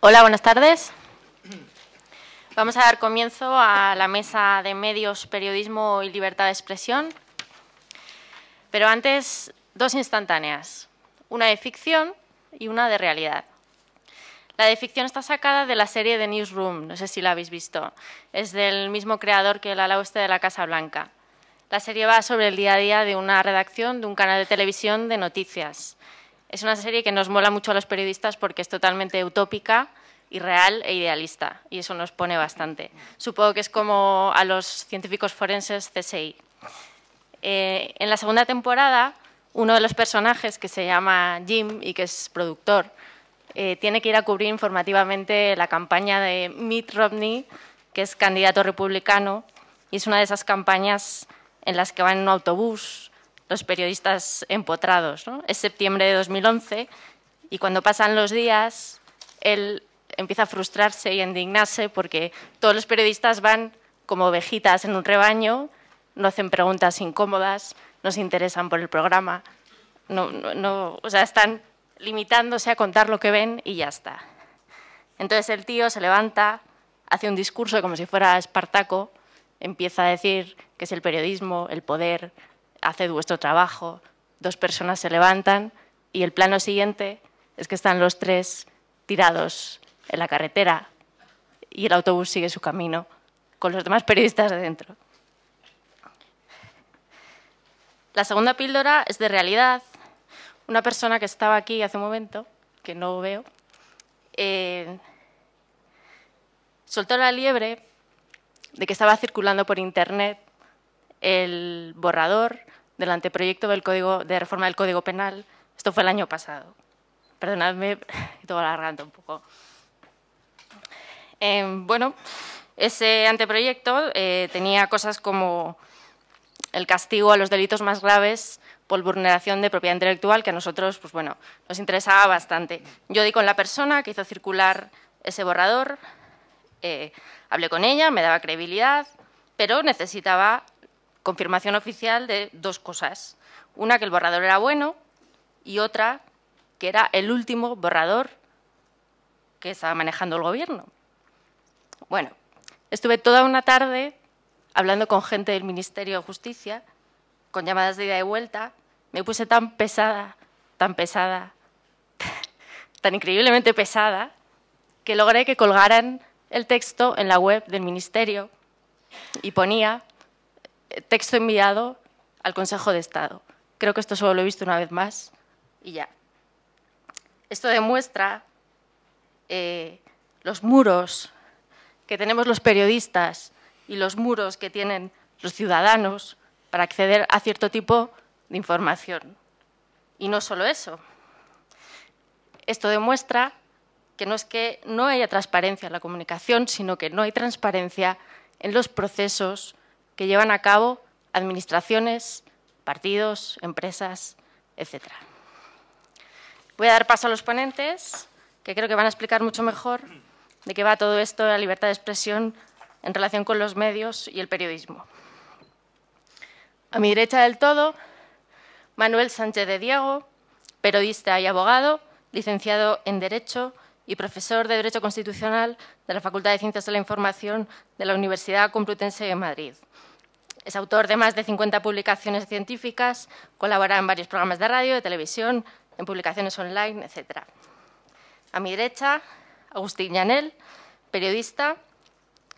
Hola, buenas tardes. Vamos a dar comienzo a la mesa de medios, periodismo y libertad de expresión. Pero antes, dos instantáneas, una de ficción y una de realidad. La de ficción está sacada de la serie de Newsroom, no sé si la habéis visto. Es del mismo creador que el ala de la Casa Blanca. La serie va sobre el día a día de una redacción de un canal de televisión de noticias es una serie que nos mola mucho a los periodistas porque es totalmente utópica, irreal e idealista, y eso nos pone bastante. Supongo que es como a los científicos forenses CSI. Eh, en la segunda temporada, uno de los personajes que se llama Jim y que es productor, eh, tiene que ir a cubrir informativamente la campaña de Mitt Romney, que es candidato republicano, y es una de esas campañas en las que van en un autobús los periodistas empotrados. Es septiembre de 2011 y cuando pasan los días, él empieza a frustrarse y a indignarse porque todos los periodistas van como ovejitas en un rebaño, no hacen preguntas incómodas, no se interesan por el programa, o sea, están limitándose a contar lo que ven y ya está. Entonces el tío se levanta, hace un discurso como si fuera Espartaco, empieza a decir que es el periodismo, el poder, haced vuestro trabajo, dos personas se levantan y el plano siguiente es que están los tres tirados en la carretera y el autobús sigue su camino con los demás periodistas adentro. La segunda píldora es de realidad. Una persona que estaba aquí hace un momento, que no veo, eh, soltó la liebre de que estaba circulando por Internet el borrador del anteproyecto del código, de reforma del Código Penal. Esto fue el año pasado. Perdonadme, todo alargando un poco. Eh, bueno, ese anteproyecto eh, tenía cosas como el castigo a los delitos más graves por vulneración de propiedad intelectual, que a nosotros pues bueno, nos interesaba bastante. Yo di con la persona que hizo circular ese borrador, eh, hablé con ella, me daba credibilidad, pero necesitaba confirmación oficial de dos cosas. Una, que el borrador era bueno y otra, que era el último borrador que estaba manejando el gobierno. Bueno, estuve toda una tarde hablando con gente del Ministerio de Justicia, con llamadas de ida y vuelta, me puse tan pesada, tan pesada, tan increíblemente pesada, que logré que colgaran el texto en la web del Ministerio y ponía texto enviado al Consejo de Estado. Creo que esto solo lo he visto una vez más y ya. Esto demuestra eh, los muros que tenemos los periodistas y los muros que tienen los ciudadanos para acceder a cierto tipo de información. Y no solo eso. Esto demuestra que no es que no haya transparencia en la comunicación, sino que no hay transparencia en los procesos que llevan a cabo administraciones, partidos, empresas, etc. Voy a dar paso a los ponentes, que creo que van a explicar mucho mejor de qué va todo esto de la libertad de expresión en relación con los medios y el periodismo. A mi derecha del todo, Manuel Sánchez de Diego, periodista y abogado, licenciado en Derecho y profesor de Derecho Constitucional de la Facultad de Ciencias de la Información de la Universidad Complutense de Madrid. Es autor de más de 50 publicaciones científicas, colabora en varios programas de radio, de televisión, en publicaciones online, etc. A mi derecha, Agustín Yanel, periodista,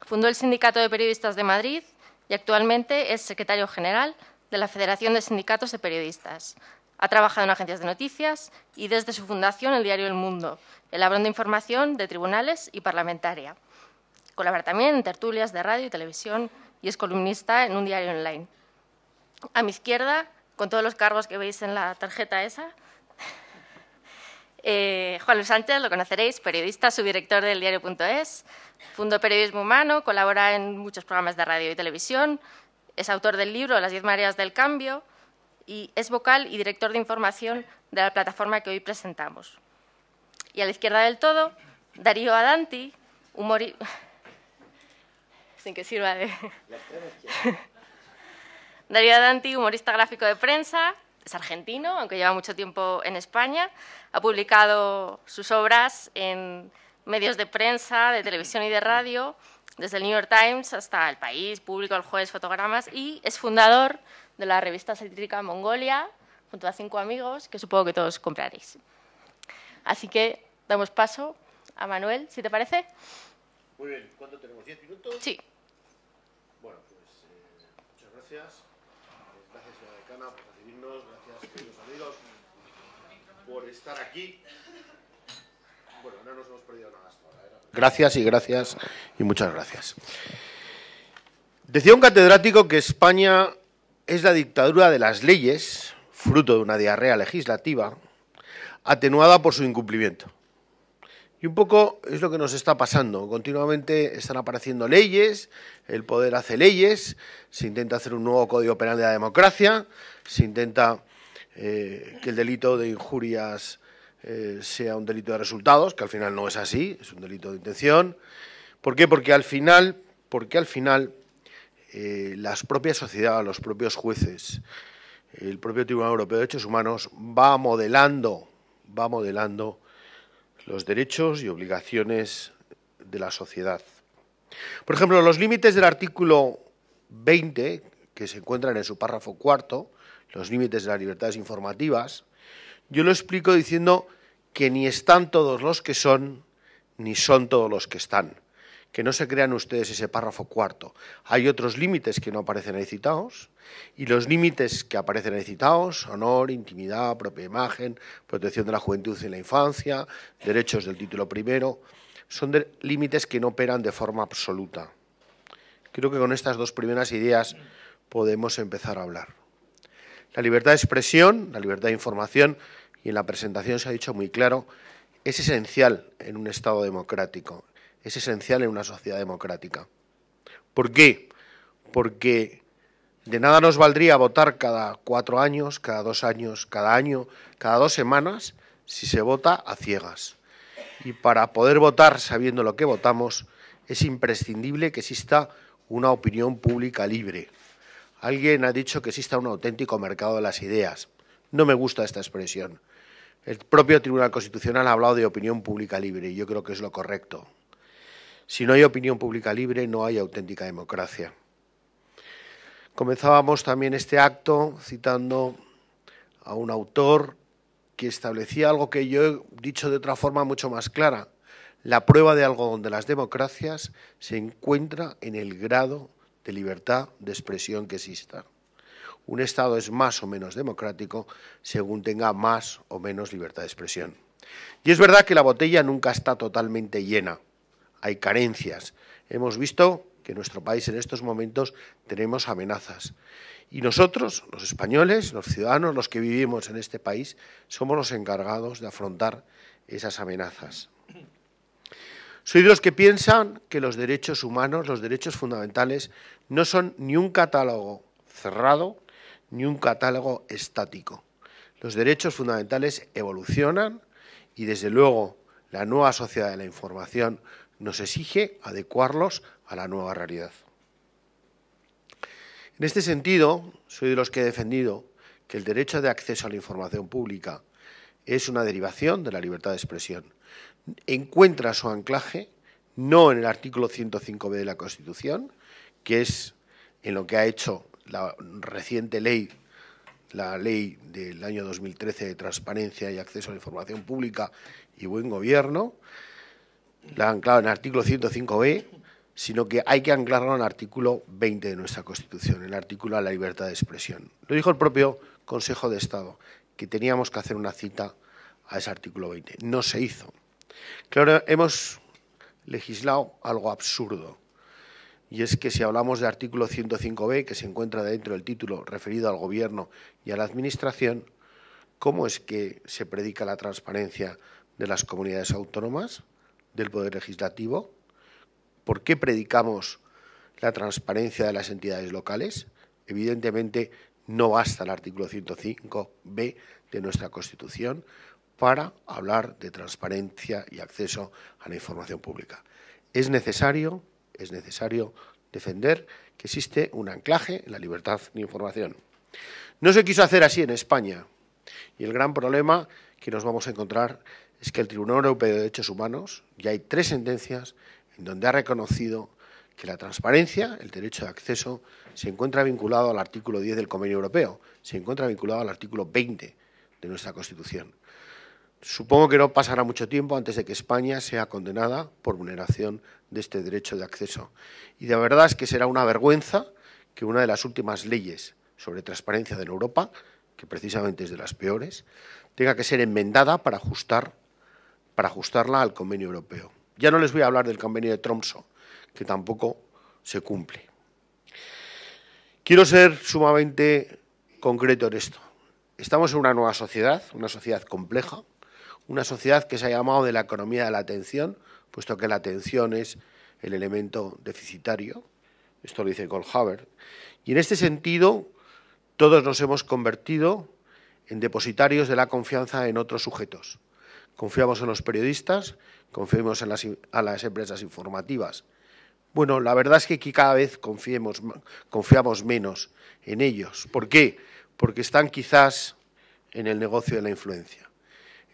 fundó el Sindicato de Periodistas de Madrid y actualmente es secretario general de la Federación de Sindicatos de Periodistas. Ha trabajado en agencias de noticias y desde su fundación el diario El Mundo, el de información de tribunales y parlamentaria. Colabora también en tertulias de radio y televisión, y es columnista en un diario online. A mi izquierda, con todos los cargos que veis en la tarjeta esa, eh, Juan Luis Sánchez, lo conoceréis, periodista, subdirector del diario.es, fundó Periodismo Humano, colabora en muchos programas de radio y televisión, es autor del libro Las diez mareas del cambio y es vocal y director de información de la plataforma que hoy presentamos. Y a la izquierda del todo, Darío Adanti, humorista sin que sirva de... Darío Danti, humorista gráfico de prensa, es argentino, aunque lleva mucho tiempo en España. Ha publicado sus obras en medios de prensa, de televisión y de radio, desde el New York Times hasta El País, Público, El Jueves, Fotogramas, y es fundador de la revista satírica Mongolia, junto a cinco amigos, que supongo que todos compraréis. Así que damos paso a Manuel, si te parece. Muy bien, ¿cuánto tenemos? ¿10 minutos? Sí. Bueno, pues eh, muchas gracias. Eh, gracias, señora decana, por recibirnos. Gracias, queridos amigos, por estar aquí. Bueno, no nos hemos perdido nada hasta ahora. ¿eh? Gracias y gracias y muchas gracias. Decía un catedrático que España es la dictadura de las leyes, fruto de una diarrea legislativa, atenuada por su incumplimiento. Y un poco es lo que nos está pasando. Continuamente están apareciendo leyes, el poder hace leyes, se intenta hacer un nuevo código penal de la democracia, se intenta eh, que el delito de injurias eh, sea un delito de resultados, que al final no es así, es un delito de intención. ¿Por qué? Porque al final, porque al final eh, las propias sociedades, los propios jueces, el propio Tribunal Europeo de Derechos Humanos va modelando, va modelando los derechos y obligaciones de la sociedad. Por ejemplo, los límites del artículo 20, que se encuentran en su párrafo cuarto, los límites de las libertades informativas, yo lo explico diciendo que ni están todos los que son, ni son todos los que están que no se crean ustedes ese párrafo cuarto. Hay otros límites que no aparecen ahí citados y los límites que aparecen ahí citados, honor, intimidad, propia imagen, protección de la juventud y la infancia, derechos del título primero, son límites que no operan de forma absoluta. Creo que con estas dos primeras ideas podemos empezar a hablar. La libertad de expresión, la libertad de información, y en la presentación se ha dicho muy claro, es esencial en un Estado democrático es esencial en una sociedad democrática. ¿Por qué? Porque de nada nos valdría votar cada cuatro años, cada dos años, cada año, cada dos semanas, si se vota a ciegas. Y para poder votar sabiendo lo que votamos, es imprescindible que exista una opinión pública libre. Alguien ha dicho que exista un auténtico mercado de las ideas. No me gusta esta expresión. El propio Tribunal Constitucional ha hablado de opinión pública libre y yo creo que es lo correcto. Si no hay opinión pública libre, no hay auténtica democracia. Comenzábamos también este acto citando a un autor que establecía algo que yo he dicho de otra forma mucho más clara. La prueba de algo donde las democracias se encuentra en el grado de libertad de expresión que exista. Un Estado es más o menos democrático según tenga más o menos libertad de expresión. Y es verdad que la botella nunca está totalmente llena hay carencias. Hemos visto que en nuestro país en estos momentos tenemos amenazas. Y nosotros, los españoles, los ciudadanos, los que vivimos en este país, somos los encargados de afrontar esas amenazas. Soy de los que piensan que los derechos humanos, los derechos fundamentales, no son ni un catálogo cerrado ni un catálogo estático. Los derechos fundamentales evolucionan y, desde luego, la nueva sociedad de la información nos exige adecuarlos a la nueva realidad. En este sentido, soy de los que he defendido que el derecho de acceso a la información pública es una derivación de la libertad de expresión. Encuentra su anclaje no en el artículo 105b de la Constitución, que es en lo que ha hecho la reciente ley, la ley del año 2013 de transparencia y acceso a la información pública y buen gobierno, la han anclado en el artículo 105b, sino que hay que anclarlo en el artículo 20 de nuestra Constitución, en el artículo a la libertad de expresión. Lo dijo el propio Consejo de Estado, que teníamos que hacer una cita a ese artículo 20. No se hizo. Claro, hemos legislado algo absurdo, y es que si hablamos de artículo 105b, que se encuentra dentro del título referido al Gobierno y a la Administración, ¿cómo es que se predica la transparencia de las comunidades autónomas? del Poder Legislativo? ¿Por qué predicamos la transparencia de las entidades locales? Evidentemente, no basta el artículo 105b de nuestra Constitución para hablar de transparencia y acceso a la información pública. Es necesario, es necesario defender que existe un anclaje en la libertad de información. No se quiso hacer así en España y el gran problema que nos vamos a encontrar es que el Tribunal Europeo de Derechos Humanos, ya hay tres sentencias en donde ha reconocido que la transparencia, el derecho de acceso, se encuentra vinculado al artículo 10 del Convenio Europeo, se encuentra vinculado al artículo 20 de nuestra Constitución. Supongo que no pasará mucho tiempo antes de que España sea condenada por vulneración de este derecho de acceso. Y de verdad es que será una vergüenza que una de las últimas leyes sobre transparencia de la Europa que precisamente es de las peores, tenga que ser enmendada para, ajustar, para ajustarla al convenio europeo. Ya no les voy a hablar del convenio de Tromso, que tampoco se cumple. Quiero ser sumamente concreto en esto. Estamos en una nueva sociedad, una sociedad compleja, una sociedad que se ha llamado de la economía de la atención, puesto que la atención es el elemento deficitario. Esto lo dice Goldhaber. Y en este sentido, todos nos hemos convertido en depositarios de la confianza en otros sujetos. Confiamos en los periodistas, confiamos en las, empresas informativas. Bueno, la verdad es que aquí cada vez confiamos menos en ellos. ¿Por qué? Porque están quizás en el negocio de la influencia,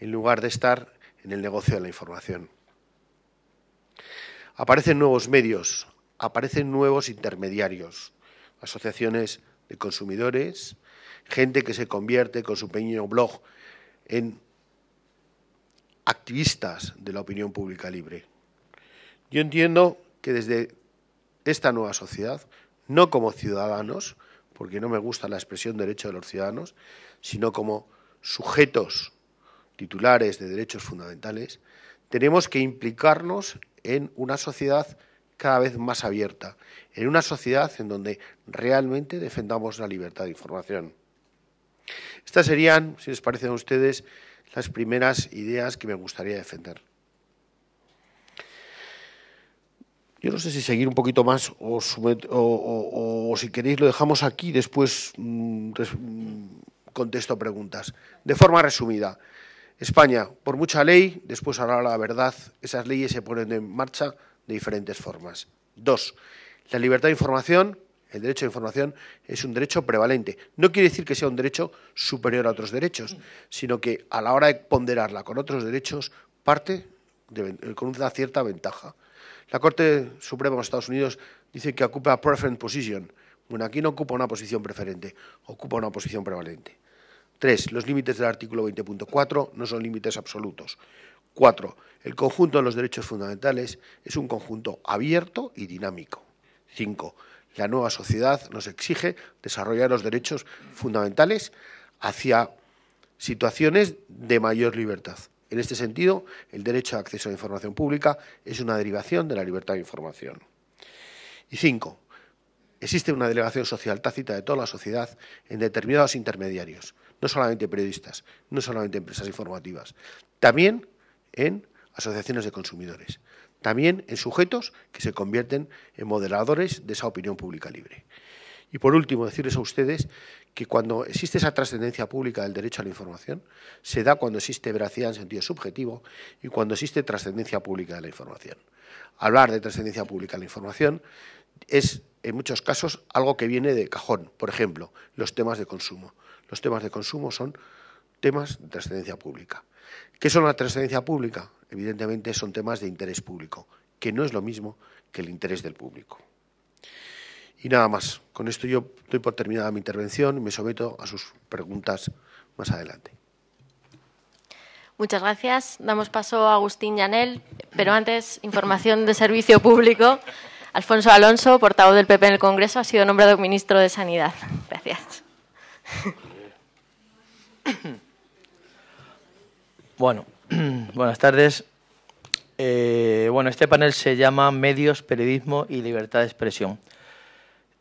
en lugar de estar en el negocio de la información. Aparecen nuevos medios, aparecen nuevos intermediarios, asociaciones de consumidores, gente que se convierte con su pequeño blog en activistas de la opinión pública libre. Yo entiendo que desde esta nueva sociedad, no como ciudadanos, porque no me gusta la expresión derecho de los ciudadanos, sino como sujetos titulares de derechos fundamentales, tenemos que implicarnos en una sociedad cada vez más abierta, en una sociedad en donde realmente defendamos la libertad de información. Estas serían, si les parecen a ustedes, las primeras ideas que me gustaría defender. Yo no sé si seguir un poquito más o, si queréis lo dejamos aquí, después mm, mm, contesto preguntas. De forma resumida, España, por mucha ley, después ahora la verdad, esas leyes se ponen en marcha de diferentes formas. Dos, la libertad de información, el derecho de información, es un derecho prevalente. No quiere decir que sea un derecho superior a otros derechos, sino que a la hora de ponderarla con otros derechos parte eh, con una cierta ventaja. La Corte Suprema de los Estados Unidos dice que ocupa preferent position. Bueno, aquí no ocupa una posición preferente, ocupa una posición prevalente. Tres, los límites del artículo 20.4 no son límites absolutos. Cuatro, el conjunto de los derechos fundamentales es un conjunto abierto y dinámico. Cinco, La nueva sociedad nos exige desarrollar los derechos fundamentales hacia situaciones de mayor libertad. En este sentido, el derecho a acceso a la información pública es una derivación de la libertad de información. Y cinco, existe una delegación social tácita de toda la sociedad en determinados intermediarios, no solamente periodistas, no solamente empresas informativas, también en asociaciones de consumidores. También en sujetos que se convierten en moderadores de esa opinión pública libre. Y por último, decirles a ustedes que cuando existe esa trascendencia pública del derecho a la información, se da cuando existe veracidad en sentido subjetivo y cuando existe trascendencia pública de la información. Hablar de trascendencia pública de la información es, en muchos casos, algo que viene de cajón. Por ejemplo, los temas de consumo. Los temas de consumo son temas de trascendencia pública. ¿Qué son la trascendencia pública? evidentemente son temas de interés público, que no es lo mismo que el interés del público. Y nada más, con esto yo doy por terminada mi intervención y me someto a sus preguntas más adelante. Muchas gracias. Damos paso a Agustín Llanel, pero antes, información de servicio público. Alfonso Alonso, portavoz del PP en el Congreso, ha sido nombrado ministro de Sanidad. Gracias. Bueno, Buenas tardes. Eh, bueno, este panel se llama Medios, Periodismo y Libertad de Expresión.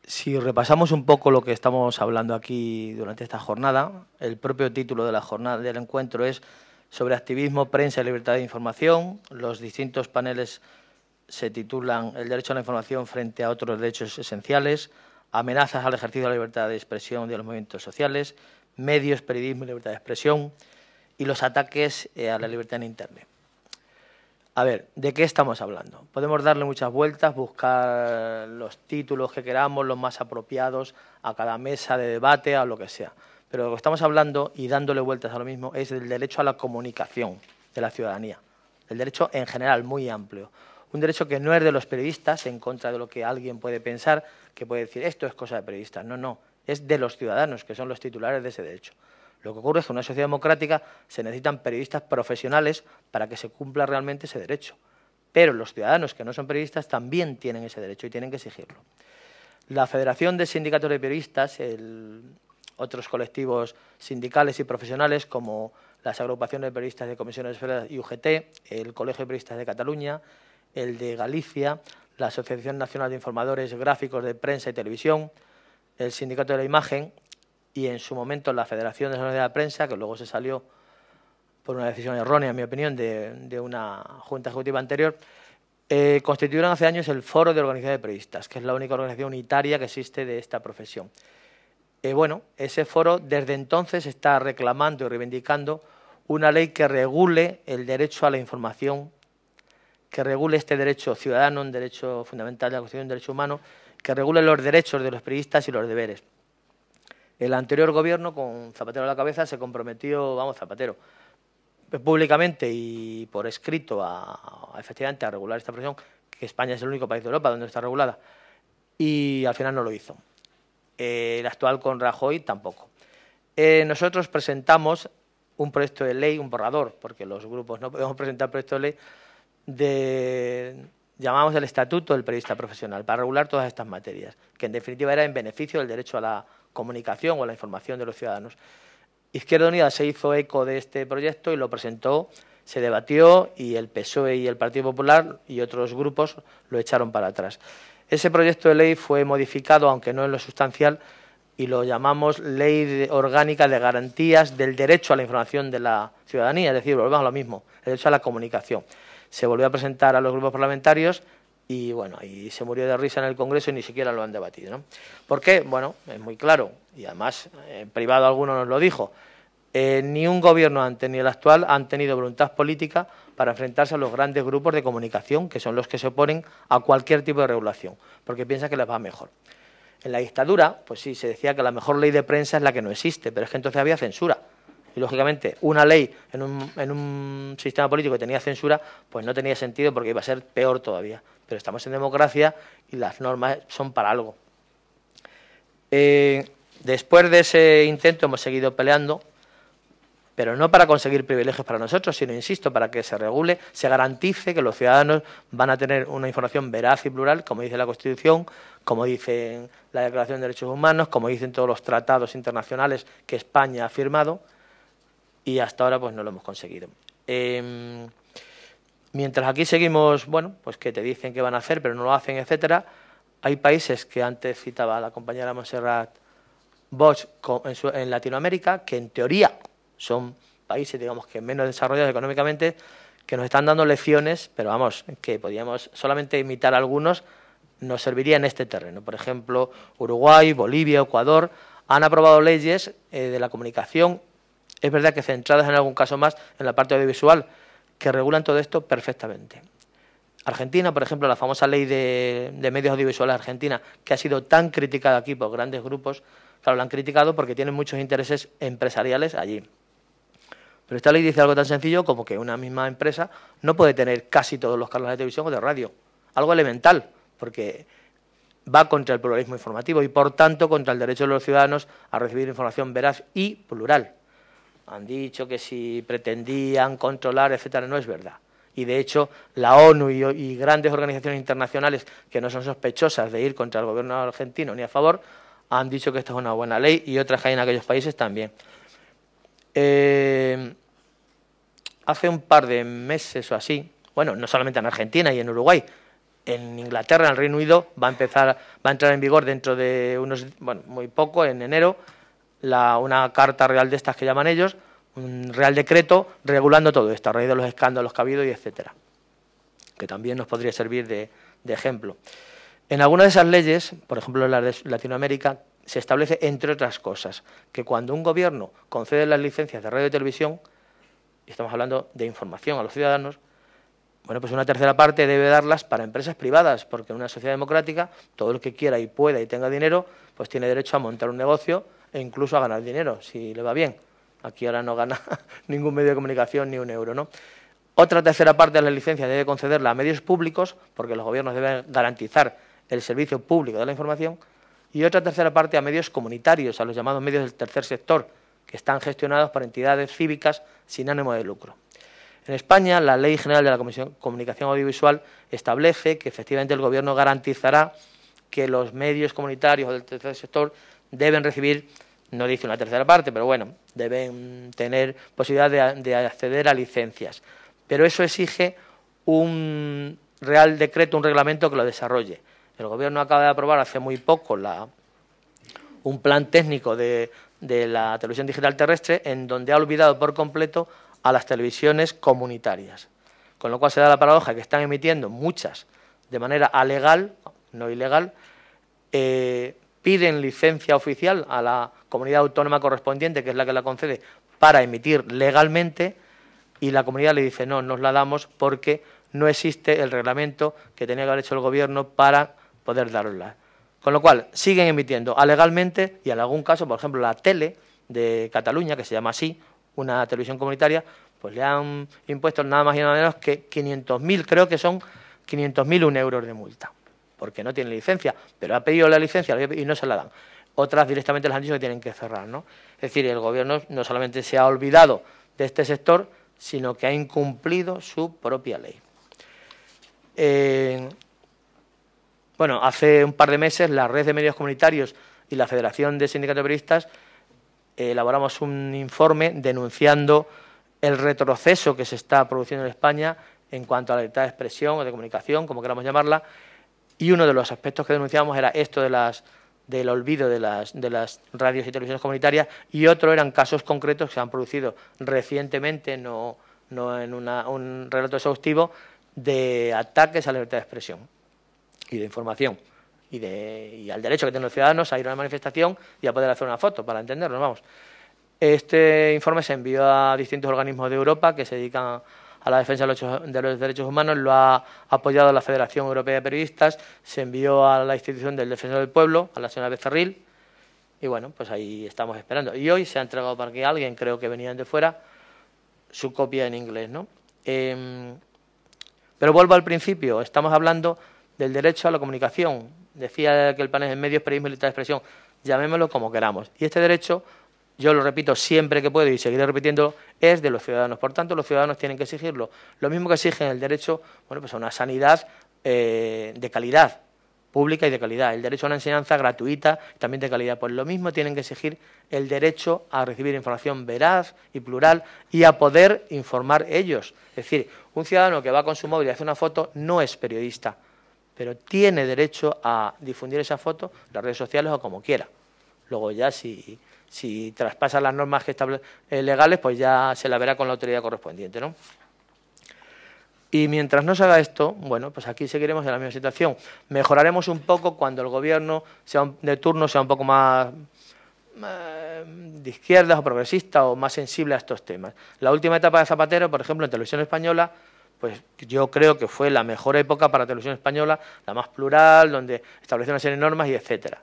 Si repasamos un poco lo que estamos hablando aquí durante esta jornada, el propio título de la jornada del encuentro es sobre activismo, prensa y libertad de información. Los distintos paneles se titulan El derecho a la información frente a otros derechos esenciales, amenazas al ejercicio de la libertad de expresión de los movimientos sociales, medios, periodismo y libertad de expresión, y los ataques eh, a la libertad en Internet. A ver, ¿de qué estamos hablando? Podemos darle muchas vueltas, buscar los títulos que queramos, los más apropiados a cada mesa de debate, a lo que sea. Pero lo que estamos hablando y dándole vueltas a lo mismo es del derecho a la comunicación de la ciudadanía. El derecho en general, muy amplio. Un derecho que no es de los periodistas, en contra de lo que alguien puede pensar, que puede decir esto es cosa de periodistas. No, no, es de los ciudadanos, que son los titulares de ese derecho. Lo que ocurre es que en una sociedad democrática se necesitan periodistas profesionales para que se cumpla realmente ese derecho. Pero los ciudadanos que no son periodistas también tienen ese derecho y tienen que exigirlo. La Federación de Sindicatos de Periodistas, otros colectivos sindicales y profesionales como las agrupaciones de periodistas de comisiones y UGT, el Colegio de Periodistas de Cataluña, el de Galicia, la Asociación Nacional de Informadores Gráficos de Prensa y Televisión, el Sindicato de la Imagen, y en su momento la Federación de seguridad de la Prensa, que luego se salió por una decisión errónea, en mi opinión, de, una Junta Ejecutiva anterior, eh, constituyeron hace años el Foro de Organización de Periodistas, que es la única organización unitaria que existe de esta profesión. Y eh, bueno, ese foro desde entonces está reclamando y reivindicando una ley que regule el derecho a la información, que regule este derecho ciudadano, un derecho fundamental de la Constitución, un derecho humano, que regule los derechos de los periodistas y los deberes. El anterior gobierno, con Zapatero a la cabeza, se comprometió, vamos, Zapatero, públicamente y por escrito a, efectivamente a regular esta profesión, que España es el único país de Europa donde está regulada, y al final no lo hizo. Eh, el actual con Rajoy tampoco. Eh, nosotros presentamos un proyecto de ley, un borrador, porque los grupos no podemos presentar proyecto de ley, llamamos el Estatuto del Periodista Profesional, para regular todas estas materias, que en definitiva era en beneficio del derecho a la comunicación o la información de los ciudadanos. Izquierda Unida se hizo eco de este proyecto y lo presentó, se debatió y el PSOE y el Partido Popular y otros grupos lo echaron para atrás. Ese proyecto de ley fue modificado, aunque no en lo sustancial, y lo llamamos Ley Orgánica de Garantías del Derecho a la Información de la Ciudadanía, es decir, volvemos a lo mismo, el derecho a la comunicación. Se volvió a presentar a los grupos parlamentarios, y bueno, y se murió de risa en el Congreso y ni siquiera lo han debatido. ¿no? ¿Por qué? Bueno, es muy claro, y además eh, en privado alguno nos lo dijo, eh, ni un gobierno antes ni el actual han tenido voluntad política para enfrentarse a los grandes grupos de comunicación, que son los que se oponen a cualquier tipo de regulación, porque piensan que les va mejor. En la dictadura, pues sí, se decía que la mejor ley de prensa es la que no existe, pero es que entonces había censura y lógicamente una ley en un, sistema político que tenía censura, pues no tenía sentido porque iba a ser peor todavía. Pero estamos en democracia y las normas son para algo. Eh, después de ese intento hemos seguido peleando, pero no para conseguir privilegios para nosotros, sino, insisto, para que se regule, se garantice que los ciudadanos van a tener una información veraz y plural, como dice la Constitución, como dice la Declaración de Derechos Humanos, como dicen todos los tratados internacionales que España ha firmado y hasta ahora pues no lo hemos conseguido. Em, mientras aquí seguimos, bueno, pues que te dicen que van a hacer, pero no lo hacen, etcétera, hay países que antes citaba la compañera Monserrat Bosch en, en Latinoamérica, que en teoría son países, digamos, que menos desarrollados económicamente, que nos están dando lecciones, pero vamos, que podíamos solamente imitar algunos, nos serviría en este terreno. Por ejemplo, Uruguay, Bolivia, Ecuador han aprobado leyes eh, de la comunicación es verdad que centradas en algún caso más en la parte audiovisual, que regulan todo esto perfectamente. Argentina, por ejemplo, la famosa ley de, medios audiovisuales argentina, que ha sido tan criticada aquí por grandes grupos, claro, la han criticado porque tienen muchos intereses empresariales allí. Pero esta ley dice algo tan sencillo como que una misma empresa no puede tener casi todos los canales de televisión o de radio. Algo elemental, porque va contra el pluralismo informativo y, por tanto, contra el derecho de los ciudadanos a recibir información veraz y plural han dicho que si pretendían controlar, etcétera, no es verdad. Y de hecho, la ONU y, grandes organizaciones internacionales que no son sospechosas de ir contra el gobierno argentino ni a favor, han dicho que esta es una buena ley y otras que hay en aquellos países también. Eh, hace un par de meses o así, bueno, no solamente en Argentina y en Uruguay, en Inglaterra, en el Reino Unido, va a empezar, va a entrar en vigor dentro de unos, bueno, muy poco, en enero, una carta real de estas que llaman ellos, un real decreto regulando todo esto, a raíz de los escándalos que ha habido y etcétera, que también nos podría servir de, ejemplo. En algunas de esas leyes, por ejemplo en la de Latinoamérica, se establece, entre otras cosas, que cuando un gobierno concede las licencias de radio y televisión, y estamos hablando de información a los ciudadanos, bueno, pues una tercera parte debe darlas para empresas privadas, porque en una sociedad democrática todo el que quiera y pueda y tenga dinero, pues tiene derecho a montar un negocio e incluso a ganar dinero, si le va bien. Aquí ahora no gana ningún medio de comunicación ni un euro, ¿no? Otra tercera parte de la licencia debe concederla a medios públicos, porque los gobiernos deben garantizar el servicio público de la información, y otra tercera parte a medios comunitarios, a los llamados medios del tercer sector, que están gestionados por entidades cívicas sin ánimo de lucro. En España, la Ley General de la Comisión, Comunicación Audiovisual establece que efectivamente el Gobierno garantizará que los medios comunitarios del tercer sector deben recibir no dice una tercera parte, pero bueno, deben tener posibilidad de, acceder a licencias. Pero eso exige un real decreto, un reglamento que lo desarrolle. El Gobierno acaba de aprobar hace muy poco un plan técnico de, la televisión digital terrestre en donde ha olvidado por completo a las televisiones comunitarias. Con lo cual se da la paradoja que están emitiendo muchas de manera alegal, no ilegal, eh, piden licencia oficial a la comunidad autónoma correspondiente, que es la que la concede, para emitir legalmente, y la comunidad le dice no, nos la damos porque no existe el reglamento que tenía que haber hecho el Gobierno para poder darosla. Con lo cual, siguen emitiendo alegalmente y en algún caso, por ejemplo, la tele de Cataluña, que se llama así, una televisión comunitaria, pues le han impuesto nada más y nada menos que 500.000, creo que son 500.000 un euros de multa porque no tiene licencia, pero ha pedido la licencia y no se la dan. Otras directamente las han dicho que tienen que cerrar, ¿no? Es decir, el gobierno no solamente se ha olvidado de este sector, sino que ha incumplido su propia ley. Eh, bueno, hace un par de meses la Red de Medios Comunitarios y la Federación de Sindicatos Periodistas eh, elaboramos un informe denunciando el retroceso que se está produciendo en España en cuanto a la libertad de expresión o de comunicación, como queramos llamarla, y uno de los aspectos que denunciábamos era esto de del olvido de las, radios y televisiones comunitarias y otro eran casos concretos que se han producido recientemente, no, en un relato exhaustivo, de ataques a la libertad de expresión y de información y, de, al derecho que tienen los ciudadanos a ir a una manifestación y a poder hacer una foto, para entenderlo. vamos. Este informe se envió a distintos organismos de Europa que se dedican a a la defensa de los derechos humanos, lo ha apoyado la Federación Europea de Periodistas, se envió a la institución del Defensor del Pueblo, a la señora Becerril, y bueno, pues ahí estamos esperando. Y hoy se ha entregado para que alguien, creo que venían de fuera, su copia en inglés, ¿no? Em, pero vuelvo al principio, estamos hablando del derecho a la comunicación. Decía que el panel en medios, periodismo y libertad de expresión, llamémoslo como queramos. Y este derecho yo lo repito siempre que puedo y seguiré repitiendo, es de los ciudadanos. Por tanto, los ciudadanos tienen que exigirlo. Lo mismo que exigen el derecho bueno, pues a una sanidad eh, de calidad, pública y de calidad, el derecho a una enseñanza gratuita, también de calidad. Pues lo mismo tienen que exigir el derecho a recibir información veraz y plural y a poder informar ellos. Es decir, un ciudadano que va con su móvil y hace una foto no es periodista, pero tiene derecho a difundir esa foto en las redes sociales o como quiera. Luego ya si si traspasa las normas eh, legales, pues ya se la verá con la autoridad correspondiente. ¿no? Y mientras no se haga esto, bueno, pues aquí seguiremos en la misma situación. Mejoraremos un poco cuando el gobierno sea de turno sea un poco más eh, de izquierdas o progresista o más sensible a estos temas. La última etapa de Zapatero, por ejemplo, en televisión española, pues yo creo que fue la mejor época para televisión española, la más plural, donde estableció una serie de normas y etcétera.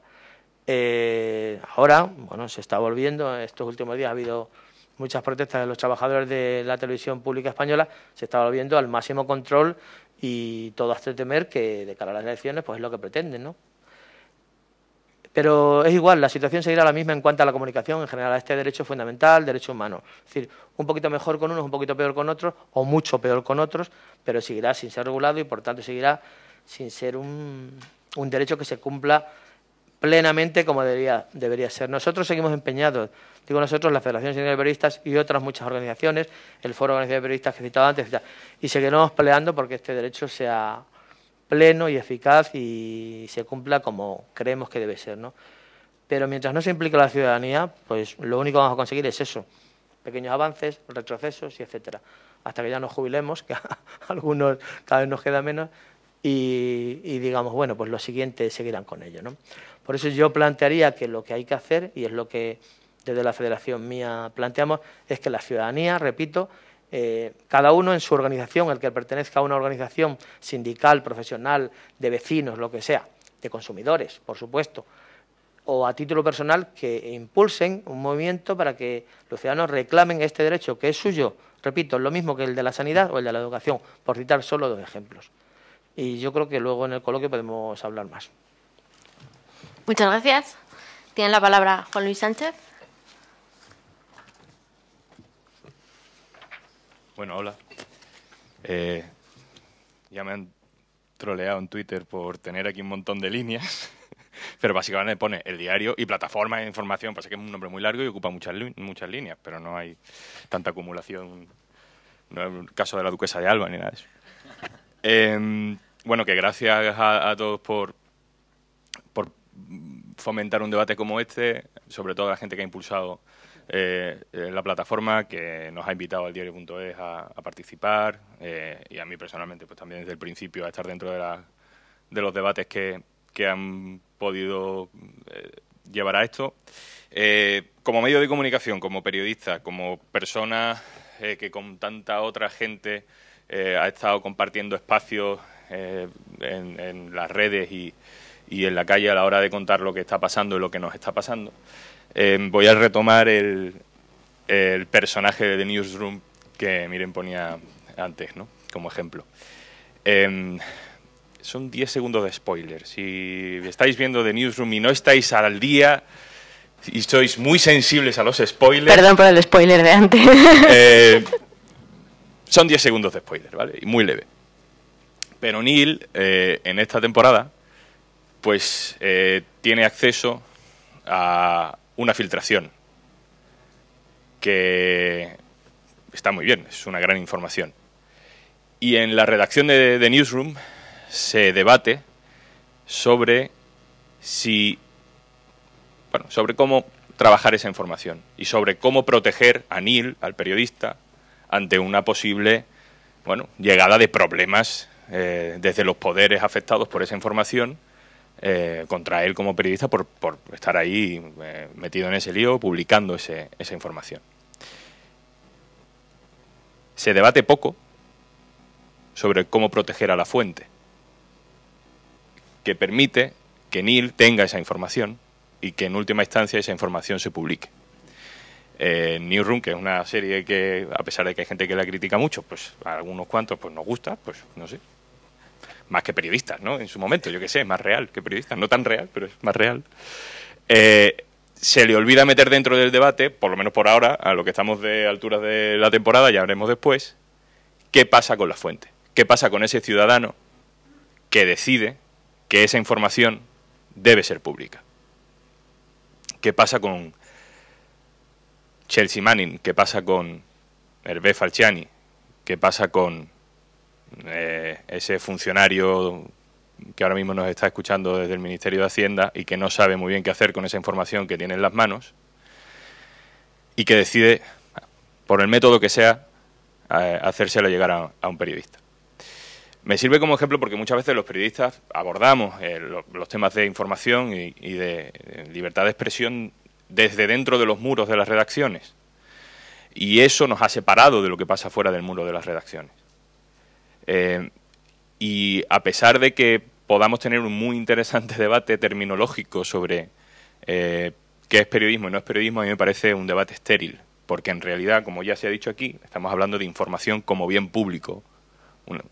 Eh, ahora, bueno, se está volviendo, estos últimos días ha habido muchas protestas de los trabajadores de la televisión pública española, se está volviendo al máximo control y todo hace temer que de cara a las elecciones pues es lo que pretenden, ¿no? Pero es igual, la situación seguirá la misma en cuanto a la comunicación en general, a este derecho fundamental, derecho humano. Es decir, un poquito mejor con unos, un poquito peor con otros, o mucho peor con otros, pero seguirá sin ser regulado y por tanto seguirá sin ser un derecho que se cumpla plenamente como debería, ser. Nosotros seguimos empeñados, digo nosotros, la Federación de Periodistas y otras muchas organizaciones, el Foro de Periodistas que citaba antes, y seguiremos peleando porque este derecho sea pleno y eficaz y se cumpla como creemos que debe ser. ¿no? Pero mientras no se implique la ciudadanía, pues lo único que vamos a conseguir es eso, pequeños avances, retrocesos y etcétera, hasta que ya nos jubilemos, que a algunos cada vez nos queda menos, y, digamos, bueno, pues los siguientes seguirán con ello. ¿no? Por eso yo plantearía que lo que hay que hacer, y es lo que desde la federación mía planteamos, es que la ciudadanía, repito, eh, cada uno en su organización, el que pertenezca a una organización sindical, profesional, de vecinos, lo que sea, de consumidores, por supuesto, o a título personal, que impulsen un movimiento para que los ciudadanos reclamen este derecho que es suyo, repito, lo mismo que el de la sanidad o el de la educación, por citar solo dos ejemplos. Y yo creo que luego en el coloquio podemos hablar más. Muchas gracias. Tiene la palabra Juan Luis Sánchez. Bueno, hola. Eh, ya me han troleado en Twitter por tener aquí un montón de líneas, pero básicamente pone el diario y plataforma de información. Pasa que es un nombre muy largo y ocupa muchas, muchas líneas, pero no hay tanta acumulación. No es el caso de la duquesa de Alba ni nada de eso. Em, bueno, que gracias a, a todos por, por fomentar un debate como este, sobre todo la gente que ha impulsado eh, eh, la plataforma, que nos ha invitado al diario.es a, participar eh, y a mí personalmente pues también desde el principio a estar dentro de, los debates que, han podido llevar a esto. como medio de comunicación, como periodista, como persona que con tanta otra gente ha estado compartiendo espacios en las redes y y en la calle a la hora de contar lo que está pasando y lo que nos está pasando, em, voy a retomar el, personaje de The Newsroom que Miren ponía antes, ¿no? Como ejemplo. Em, son 10 segundos de spoiler. Si estáis viendo The Newsroom y no estáis al día y sois muy sensibles a los spoilers... Perdón por el spoiler de antes. Eh, son 10 segundos de spoiler, ¿vale? Y muy leve. Pero Neil, eh, en esta temporada, pues eh, tiene acceso a una filtración que está muy bien, es una gran información. Y en la redacción de, The Newsroom se debate sobre si sobre cómo trabajar esa información y sobre cómo proteger a Neil, al periodista, ante una posible llegada de problemas eh, desde los poderes afectados por esa información eh, contra él como periodista por, estar ahí eh, metido en ese lío, publicando ese, esa información. Se debate poco sobre cómo proteger a la fuente, que permite que Neil tenga esa información y que en última instancia esa información se publique. Eh, New Room que es una serie que, a pesar de que hay gente que la critica mucho, pues a algunos cuantos pues nos gusta, pues no sé, más que periodistas, ¿no? En su momento, yo qué sé, es más real que periodistas, no tan real, pero es más real. Eh, se le olvida meter dentro del debate, por lo menos por ahora, a lo que estamos de alturas de la temporada, ya veremos después, qué pasa con la fuente, qué pasa con ese ciudadano que decide que esa información debe ser pública. ¿Qué pasa con Chelsea Manning? ¿Qué pasa con Hervé Falciani? ¿Qué pasa con eh, ese funcionario que ahora mismo nos está escuchando desde el Ministerio de Hacienda y que no sabe muy bien qué hacer con esa información que tiene en las manos y que decide, por el método que sea, hacérsela llegar a, un periodista. Me sirve como ejemplo porque muchas veces los periodistas abordamos eh, los temas de información y, de libertad de expresión desde dentro de los muros de las redacciones. Y eso nos ha separado de lo que pasa fuera del muro de las redacciones. Eh, y a pesar de que podamos tener un muy interesante debate terminológico sobre eh, qué es periodismo y no es periodismo, a mí me parece un debate estéril, porque en realidad, como ya se ha dicho aquí, estamos hablando de información como bien público.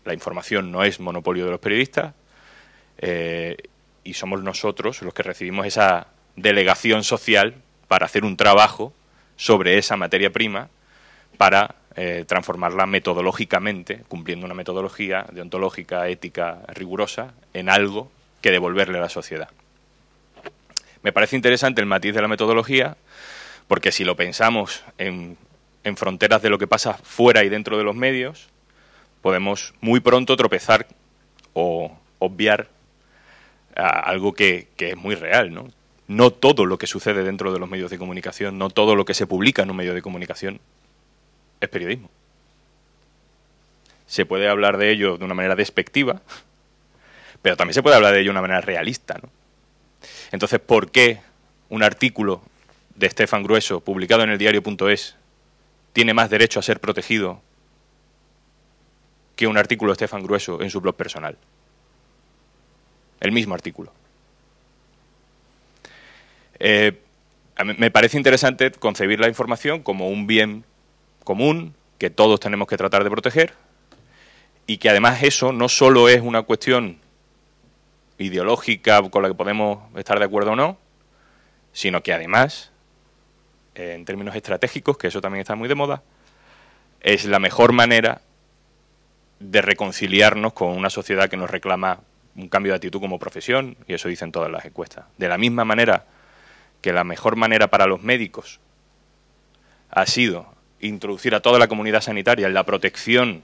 La información no es monopolio de los periodistas eh, y somos nosotros los que recibimos esa delegación social para hacer un trabajo sobre esa materia prima para eh, transformarla metodológicamente, cumpliendo una metodología deontológica, ética, rigurosa, en algo que devolverle a la sociedad. Me parece interesante el matiz de la metodología, porque si lo pensamos en, fronteras de lo que pasa fuera y dentro de los medios, podemos muy pronto tropezar o obviar algo que, es muy real, ¿no? No todo lo que sucede dentro de los medios de comunicación, no todo lo que se publica en un medio de comunicación es periodismo. Se puede hablar de ello de una manera despectiva, pero también se puede hablar de ello de una manera realista. ¿no? Entonces, ¿por qué un artículo de Estefan Grueso publicado en el diario.es tiene más derecho a ser protegido que un artículo de Estefan Grueso en su blog personal? El mismo artículo. Eh, me parece interesante concebir la información como un bien común que todos tenemos que tratar de proteger y que además eso no solo es una cuestión ideológica con la que podemos estar de acuerdo o no, sino que además, eh, en términos estratégicos, que eso también está muy de moda, es la mejor manera de reconciliarnos con una sociedad que nos reclama un cambio de actitud como profesión, y eso dicen todas las encuestas. De la misma manera que la mejor manera para los médicos ha sido introducir a toda la comunidad sanitaria en la protección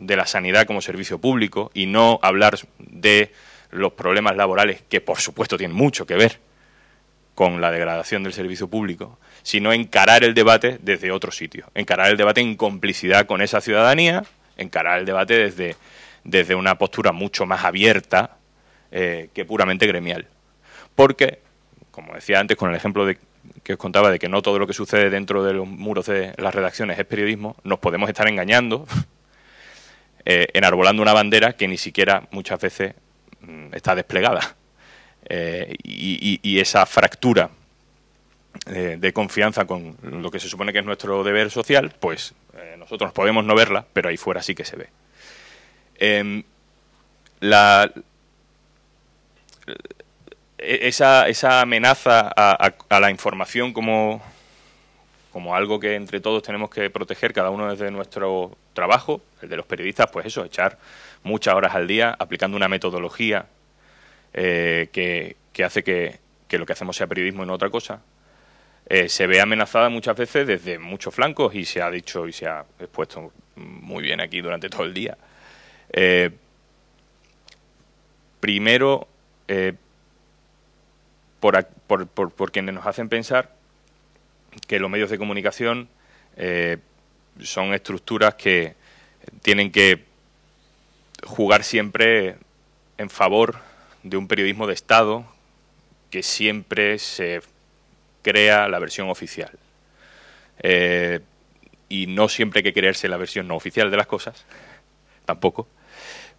de la sanidad como servicio público y no hablar de los problemas laborales, que por supuesto tienen mucho que ver con la degradación del servicio público, sino encarar el debate desde otro sitio, encarar el debate en complicidad con esa ciudadanía, encarar el debate desde, desde una postura mucho más abierta eh, que puramente gremial. Porque, como decía antes con el ejemplo de que os contaba de que no todo lo que sucede dentro de los muros de las redacciones es periodismo, nos podemos estar engañando, eh, enarbolando una bandera que ni siquiera muchas veces mm, está desplegada. Eh, y, esa fractura eh, de confianza con lo que se supone que es nuestro deber social, pues nosotros podemos no verla, pero ahí fuera sí que se ve. Em, la, e, esa, amenaza a, la información como, como algo que entre todos tenemos que proteger, cada uno desde nuestro trabajo, el de los periodistas, pues eso, echar muchas horas al día aplicando una metodología eh, que, hace que, lo que hacemos sea periodismo en otra cosa. Eh, se ve amenazada muchas veces desde muchos flancos y se ha dicho y se ha expuesto muy bien aquí durante todo el día. Eh, primero, por, quienes nos hacen pensar que los medios de comunicación eh, son estructuras que tienen que jugar siempre en favor de un periodismo de Estado que siempre se crea la versión oficial. Eh, y no siempre hay que creerse la versión no oficial de las cosas, tampoco,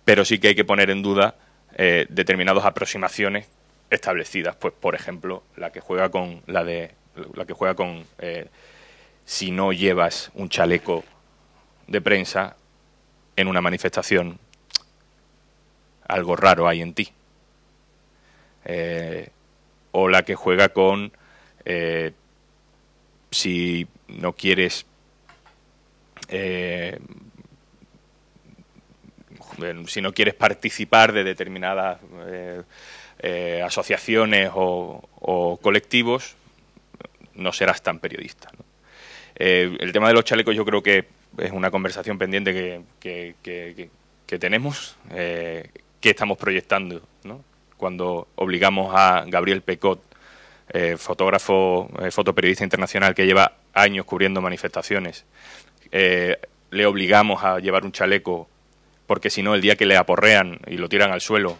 pero sí que hay que poner en duda eh, determinadas aproximaciones establecidas, pues por ejemplo la que juega con la de la que juega con eh, si no llevas un chaleco de prensa en una manifestación, algo raro hay en ti. Eh, o la que juega con eh, si no quieres si no quieres participar de determinadas eh, asociaciones o, colectivos, no serás tan periodista. Eh, el tema de los chalecos yo creo que es una conversación pendiente que, que, tenemos, eh, que estamos proyectando. Cuando obligamos a Gabriel Pecot, fotógrafo, fotoperiodista internacional que lleva años cubriendo manifestaciones, le obligamos a llevar un chaleco porque si no el día que le aporrean y lo tiran al suelo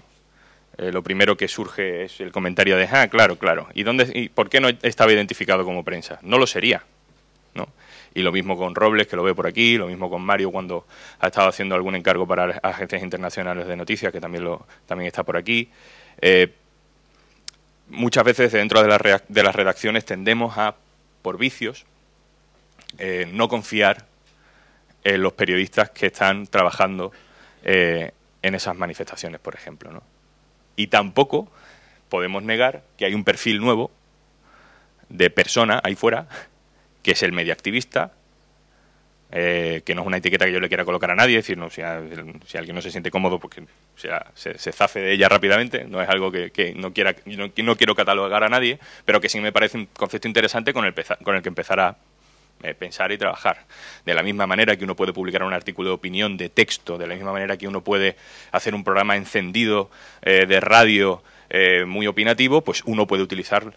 eh, lo primero que surge es el comentario de, ah, claro, claro, ¿y, dónde, y por qué no estaba identificado como prensa? No lo sería, ¿no? Y lo mismo con Robles, que lo ve por aquí, lo mismo con Mario cuando ha estado haciendo algún encargo para agencias internacionales de noticias, que también, lo, también está por aquí. Eh, muchas veces dentro de, de, las redacciones tendemos a, por vicios, eh, no confiar en los periodistas que están trabajando en esas manifestaciones, por ejemplo, ¿no? Y tampoco podemos negar que hay un perfil nuevo de persona ahí fuera, que es el media activista, eh, que no es una etiqueta que yo le quiera colocar a nadie, es decir, no, si, alguien no se siente cómodo, porque o sea, se, zafe de ella rápidamente, no es algo que, no, quiera, no, no, quiero catalogar a nadie, pero que sí me parece un concepto interesante con el, con el que empezar a eh, pensar y trabajar. De la misma manera que uno puede publicar un artículo de opinión, de texto, de la misma manera que uno puede hacer un programa encendido eh, de radio eh, muy opinativo, pues uno puede utilizar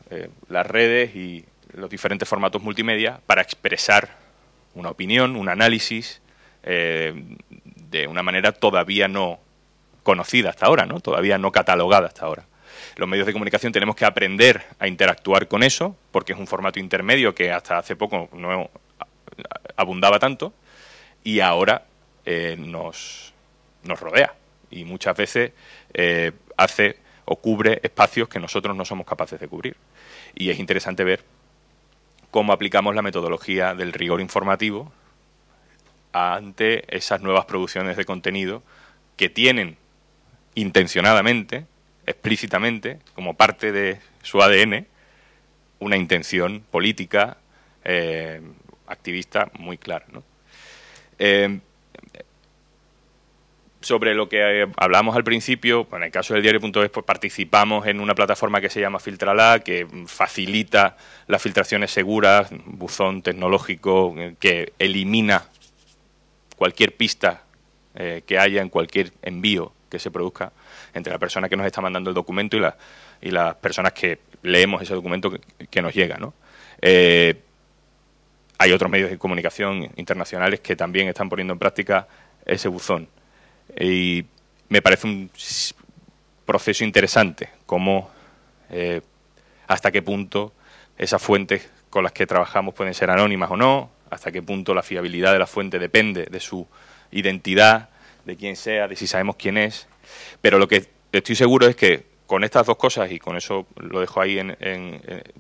las redes y los diferentes formatos multimedia para expresar una opinión, un análisis, de una manera todavía no conocida hasta ahora, ¿no? todavía no catalogada hasta ahora. Los medios de comunicación tenemos que aprender a interactuar con eso, porque es un formato intermedio que hasta hace poco no abundaba tanto y ahora eh, nos, rodea y muchas veces eh, hace o cubre espacios que nosotros no somos capaces de cubrir. Y es interesante ver cómo aplicamos la metodología del rigor informativo ante esas nuevas producciones de contenido que tienen intencionadamente explícitamente, como parte de su ADN, una intención política, eh, activista muy clara. Eh, sobre lo que eh, hablamos al principio, en el caso del diario.es, pues participamos en una plataforma que se llama Filtrala, que facilita las filtraciones seguras, buzón tecnológico, que elimina cualquier pista que haya en cualquier envío que se produzca entre la persona que nos está mandando el documento y, la, y las personas que leemos ese documento que, nos llega. ¿no? Eh, hay otros medios de comunicación internacionales que también están poniendo en práctica ese buzón. Y me parece un proceso interesante, cómo, eh, hasta qué punto esas fuentes con las que trabajamos pueden ser anónimas o no, hasta qué punto la fiabilidad de la fuente depende de su identidad de quién sea, de si sabemos quién es. Pero lo que estoy seguro es que con estas dos cosas, y con eso lo dejo ahí, en,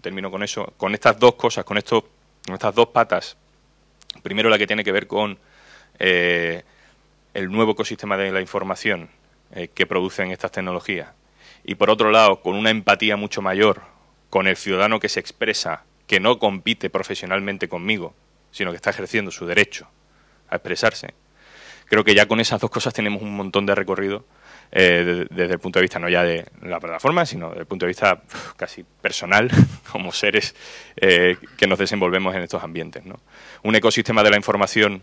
termino con eso, con estas dos cosas, con, esto, con estas dos patas, primero la que tiene que ver con eh, el nuevo ecosistema de la información eh, que producen estas tecnologías, y por otro lado, con una empatía mucho mayor con el ciudadano que se expresa, que no compite profesionalmente conmigo, sino que está ejerciendo su derecho a expresarse, creo que ya con esas dos cosas tenemos un montón de recorrido eh, desde el punto de vista no ya de la plataforma, sino desde el punto de vista casi personal como seres eh, que nos desenvolvemos en estos ambientes. Un ecosistema de la información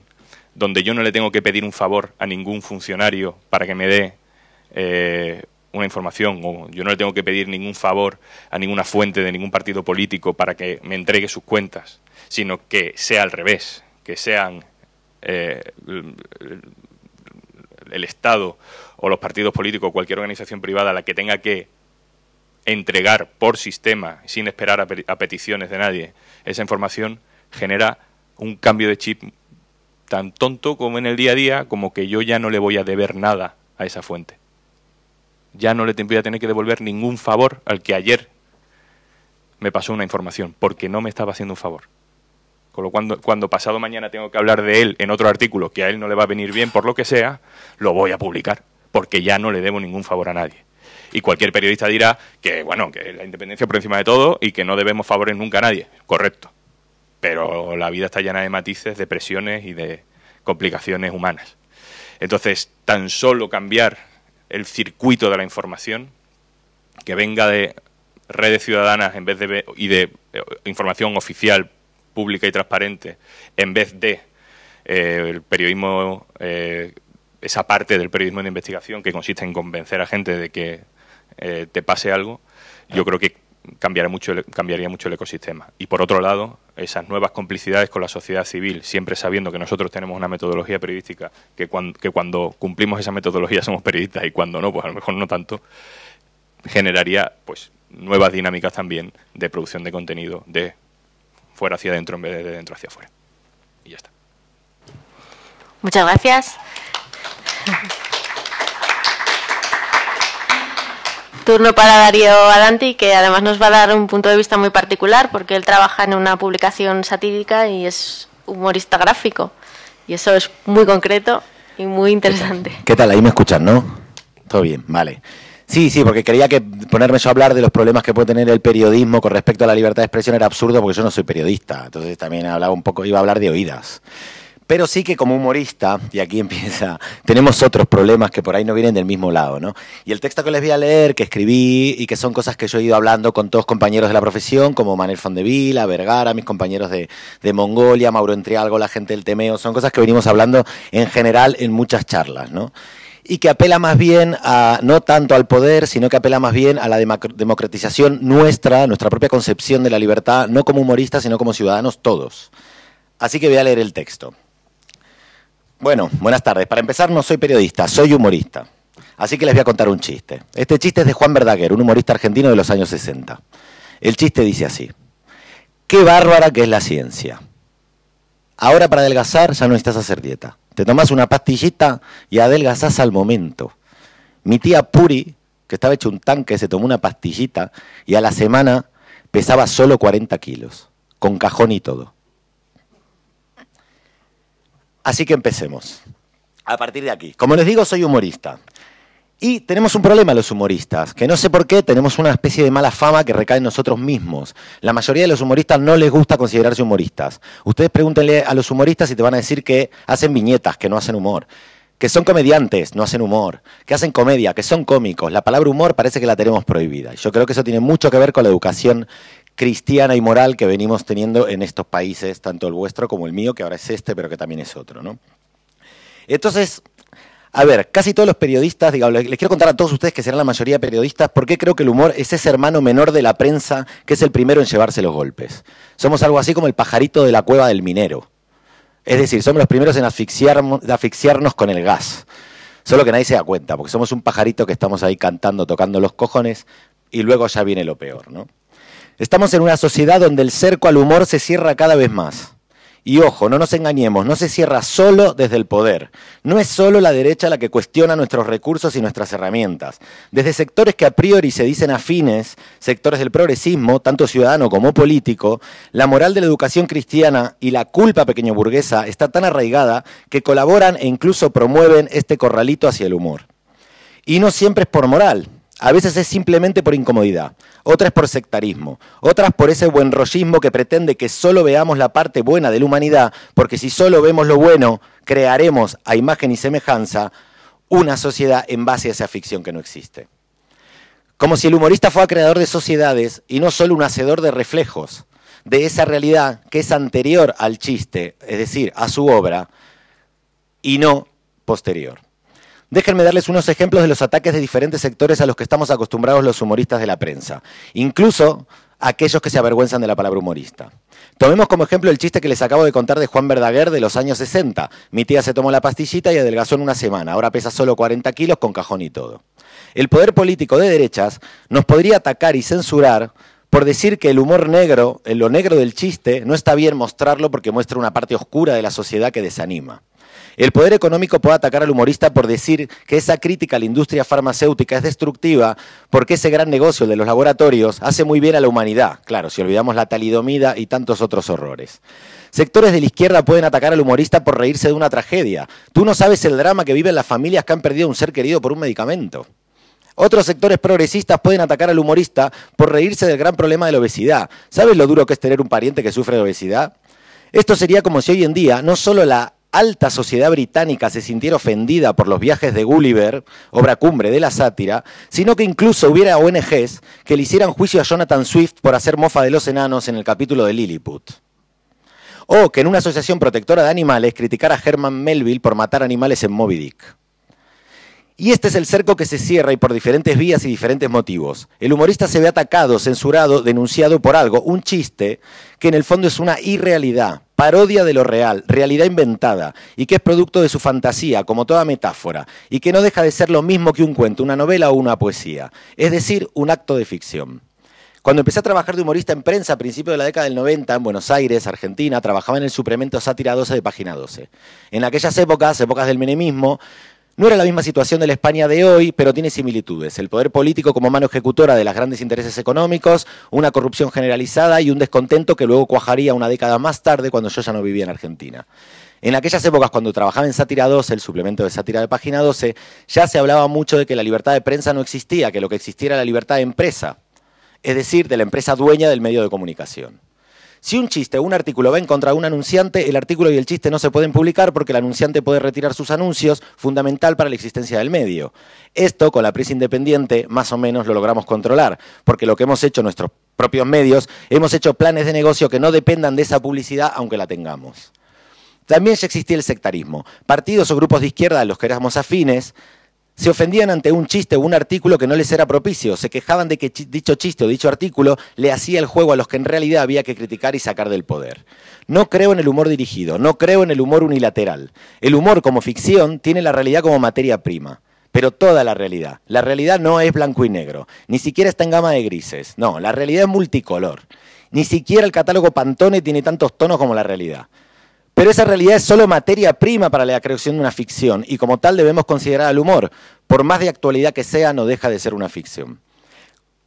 donde yo no le tengo que pedir un favor a ningún funcionario para que me dé eh, una información, o yo no le tengo que pedir ningún favor a ninguna fuente de ningún partido político para que me entregue sus cuentas, sino que sea al revés, que sean eh, el Estado o los partidos políticos, o cualquier organización privada, la que tenga que entregar por sistema, sin esperar a, a peticiones de nadie, esa información genera un cambio de chip tan tonto como en el día a día, como que yo ya no le voy a deber nada a esa fuente. Ya no le voy a tener que devolver ningún favor al que ayer me pasó una información, porque no me estaba haciendo un favor lo cuando, cuando pasado mañana tengo que hablar de él en otro artículo que a él no le va a venir bien por lo que sea, lo voy a publicar, porque ya no le debo ningún favor a nadie. Y cualquier periodista dirá que, bueno, que la independencia por encima de todo y que no debemos favores nunca a nadie. Correcto. Pero la vida está llena de matices, de presiones y de complicaciones humanas. Entonces, tan solo cambiar el circuito de la información, que venga de redes ciudadanas en vez de, y de eh, información oficial pública y transparente, en vez de eh, el periodismo, eh, esa parte del periodismo de investigación que consiste en convencer a gente de que eh, te pase algo, yo creo que cambiará mucho, cambiaría mucho el ecosistema. Y por otro lado, esas nuevas complicidades con la sociedad civil, siempre sabiendo que nosotros tenemos una metodología periodística, que cuando, que cuando cumplimos esa metodología somos periodistas y cuando no, pues a lo mejor no tanto, generaría pues nuevas dinámicas también de producción de contenido, de fuera hacia dentro en vez de dentro hacia afuera. Y ya está. Muchas gracias. Turno para Darío Adanti, que además nos va a dar un punto de vista muy particular, porque él trabaja en una publicación satírica y es humorista gráfico. Y eso es muy concreto y muy interesante. ¿Qué tal? ¿Qué tal? Ahí me escuchan, ¿no? Todo bien, vale. Sí, sí, porque quería que ponerme yo a hablar de los problemas que puede tener el periodismo con respecto a la libertad de expresión era absurdo porque yo no soy periodista. Entonces también hablaba un poco, iba a hablar de oídas. Pero sí que como humorista, y aquí empieza, tenemos otros problemas que por ahí no vienen del mismo lado, ¿no? Y el texto que les voy a leer, que escribí y que son cosas que yo he ido hablando con todos compañeros de la profesión, como Manel Fondevila, Vergara, mis compañeros de, de Mongolia, Mauro Entrialgo, la gente del Temeo, son cosas que venimos hablando en general en muchas charlas, ¿no? y que apela más bien a, no tanto al poder, sino que apela más bien a la democratización nuestra, nuestra propia concepción de la libertad, no como humoristas, sino como ciudadanos todos. Así que voy a leer el texto. Bueno, buenas tardes. Para empezar, no soy periodista, soy humorista. Así que les voy a contar un chiste. Este chiste es de Juan Verdaguer, un humorista argentino de los años 60. El chiste dice así. Qué bárbara que es la ciencia. Ahora para adelgazar ya no necesitas hacer dieta. Te tomas una pastillita y adelgazás al momento. Mi tía Puri, que estaba hecho un tanque, se tomó una pastillita y a la semana pesaba solo 40 kilos, con cajón y todo. Así que empecemos. A partir de aquí. Como les digo, soy humorista. Y tenemos un problema los humoristas, que no sé por qué tenemos una especie de mala fama que recae en nosotros mismos. La mayoría de los humoristas no les gusta considerarse humoristas. Ustedes pregúntenle a los humoristas y te van a decir que hacen viñetas, que no hacen humor. Que son comediantes, no hacen humor. Que hacen comedia, que son cómicos. La palabra humor parece que la tenemos prohibida. Yo creo que eso tiene mucho que ver con la educación cristiana y moral que venimos teniendo en estos países, tanto el vuestro como el mío, que ahora es este, pero que también es otro. ¿no? Entonces, a ver, casi todos los periodistas, les quiero contar a todos ustedes que serán la mayoría periodistas, por qué creo que el humor es ese hermano menor de la prensa que es el primero en llevarse los golpes. Somos algo así como el pajarito de la cueva del minero. Es decir, somos los primeros en asfixiarnos, asfixiarnos con el gas. Solo que nadie se da cuenta, porque somos un pajarito que estamos ahí cantando, tocando los cojones, y luego ya viene lo peor, ¿no? Estamos en una sociedad donde el cerco al humor se cierra cada vez más. Y ojo, no nos engañemos, no se cierra solo desde el poder. No es solo la derecha la que cuestiona nuestros recursos y nuestras herramientas. Desde sectores que a priori se dicen afines, sectores del progresismo, tanto ciudadano como político, la moral de la educación cristiana y la culpa pequeñoburguesa está tan arraigada que colaboran e incluso promueven este corralito hacia el humor. Y no siempre es por moral, a veces es simplemente por incomodidad, otras por sectarismo, otras por ese buen rollismo que pretende que solo veamos la parte buena de la humanidad, porque si solo vemos lo bueno, crearemos a imagen y semejanza una sociedad en base a esa ficción que no existe. Como si el humorista fuera creador de sociedades y no solo un hacedor de reflejos de esa realidad que es anterior al chiste, es decir, a su obra, y no posterior. Déjenme darles unos ejemplos de los ataques de diferentes sectores a los que estamos acostumbrados los humoristas de la prensa, incluso aquellos que se avergüenzan de la palabra humorista. Tomemos como ejemplo el chiste que les acabo de contar de Juan Verdaguer de los años 60. Mi tía se tomó la pastillita y adelgazó en una semana, ahora pesa solo 40 kilos con cajón y todo. El poder político de derechas nos podría atacar y censurar por decir que el humor negro, eh, lo negro del chiste, no está bien mostrarlo porque muestra una parte oscura de la sociedad que desanima el poder económico puede atacar al humorista por decir que esa crítica a la industria farmacéutica es destructiva porque ese gran negocio de los laboratorios hace muy bien a la humanidad, claro, si olvidamos la talidomida y tantos otros horrores. Sectores de la izquierda pueden atacar al humorista por reírse de una tragedia. Tú no sabes el drama que viven las familias que han perdido un ser querido por un medicamento. Otros sectores progresistas pueden atacar al humorista por reírse del gran problema de la obesidad. ¿Sabes lo duro que es tener un pariente que sufre de obesidad? Esto sería como si hoy en día no solo la alta sociedad británica se sintiera ofendida por los viajes de Gulliver, obra cumbre de la sátira, sino que incluso hubiera ONGs que le hicieran juicio a Jonathan Swift por hacer mofa de los enanos en el capítulo de Lilliput. O que en una asociación protectora de animales criticara a Herman Melville por matar animales en Moby Dick. Y este es el cerco que se cierra y por diferentes vías y diferentes motivos. El humorista se ve atacado, censurado, denunciado por algo, un chiste que en el fondo es una irrealidad, parodia de lo real, realidad inventada, y que es producto de su fantasía, como toda metáfora, y que no deja de ser lo mismo que un cuento, una novela o una poesía, es decir, un acto de ficción. Cuando empecé a trabajar de humorista en prensa a principios de la década del 90 en Buenos Aires, Argentina, trabajaba en el suplemento Sátira 12 de Página 12. En aquellas épocas, épocas del menemismo, no era la misma situación de la España de hoy, pero tiene similitudes. El poder político como mano ejecutora de los grandes intereses económicos, una corrupción generalizada y un descontento que luego cuajaría una década más tarde cuando yo ya no vivía en Argentina. En aquellas épocas, cuando trabajaba en Sátira 12, el suplemento de Sátira de Página 12, ya se hablaba mucho de que la libertad de prensa no existía, que lo que existía era la libertad de empresa, es decir, de la empresa dueña del medio de comunicación. Si un chiste o un artículo va en contra de un anunciante, el artículo y el chiste no se pueden publicar porque el anunciante puede retirar sus anuncios, fundamental para la existencia del medio. Esto, con la prensa independiente, más o menos lo logramos controlar, porque lo que hemos hecho nuestros propios medios, hemos hecho planes de negocio que no dependan de esa publicidad, aunque la tengamos. También ya existía el sectarismo. Partidos o grupos de izquierda a los que éramos afines se ofendían ante un chiste o un artículo que no les era propicio, se quejaban de que dicho chiste o dicho artículo le hacía el juego a los que en realidad había que criticar y sacar del poder. No creo en el humor dirigido, no creo en el humor unilateral. El humor como ficción tiene la realidad como materia prima pero toda la realidad. La realidad no es blanco y negro, ni siquiera está en gama de grises, no, la realidad es multicolor. Ni siquiera el catálogo Pantone tiene tantos tonos como la realidad. Pero esa realidad es solo materia prima para la creación de una ficción y como tal debemos considerar al humor. Por más de actualidad que sea, no deja de ser una ficción.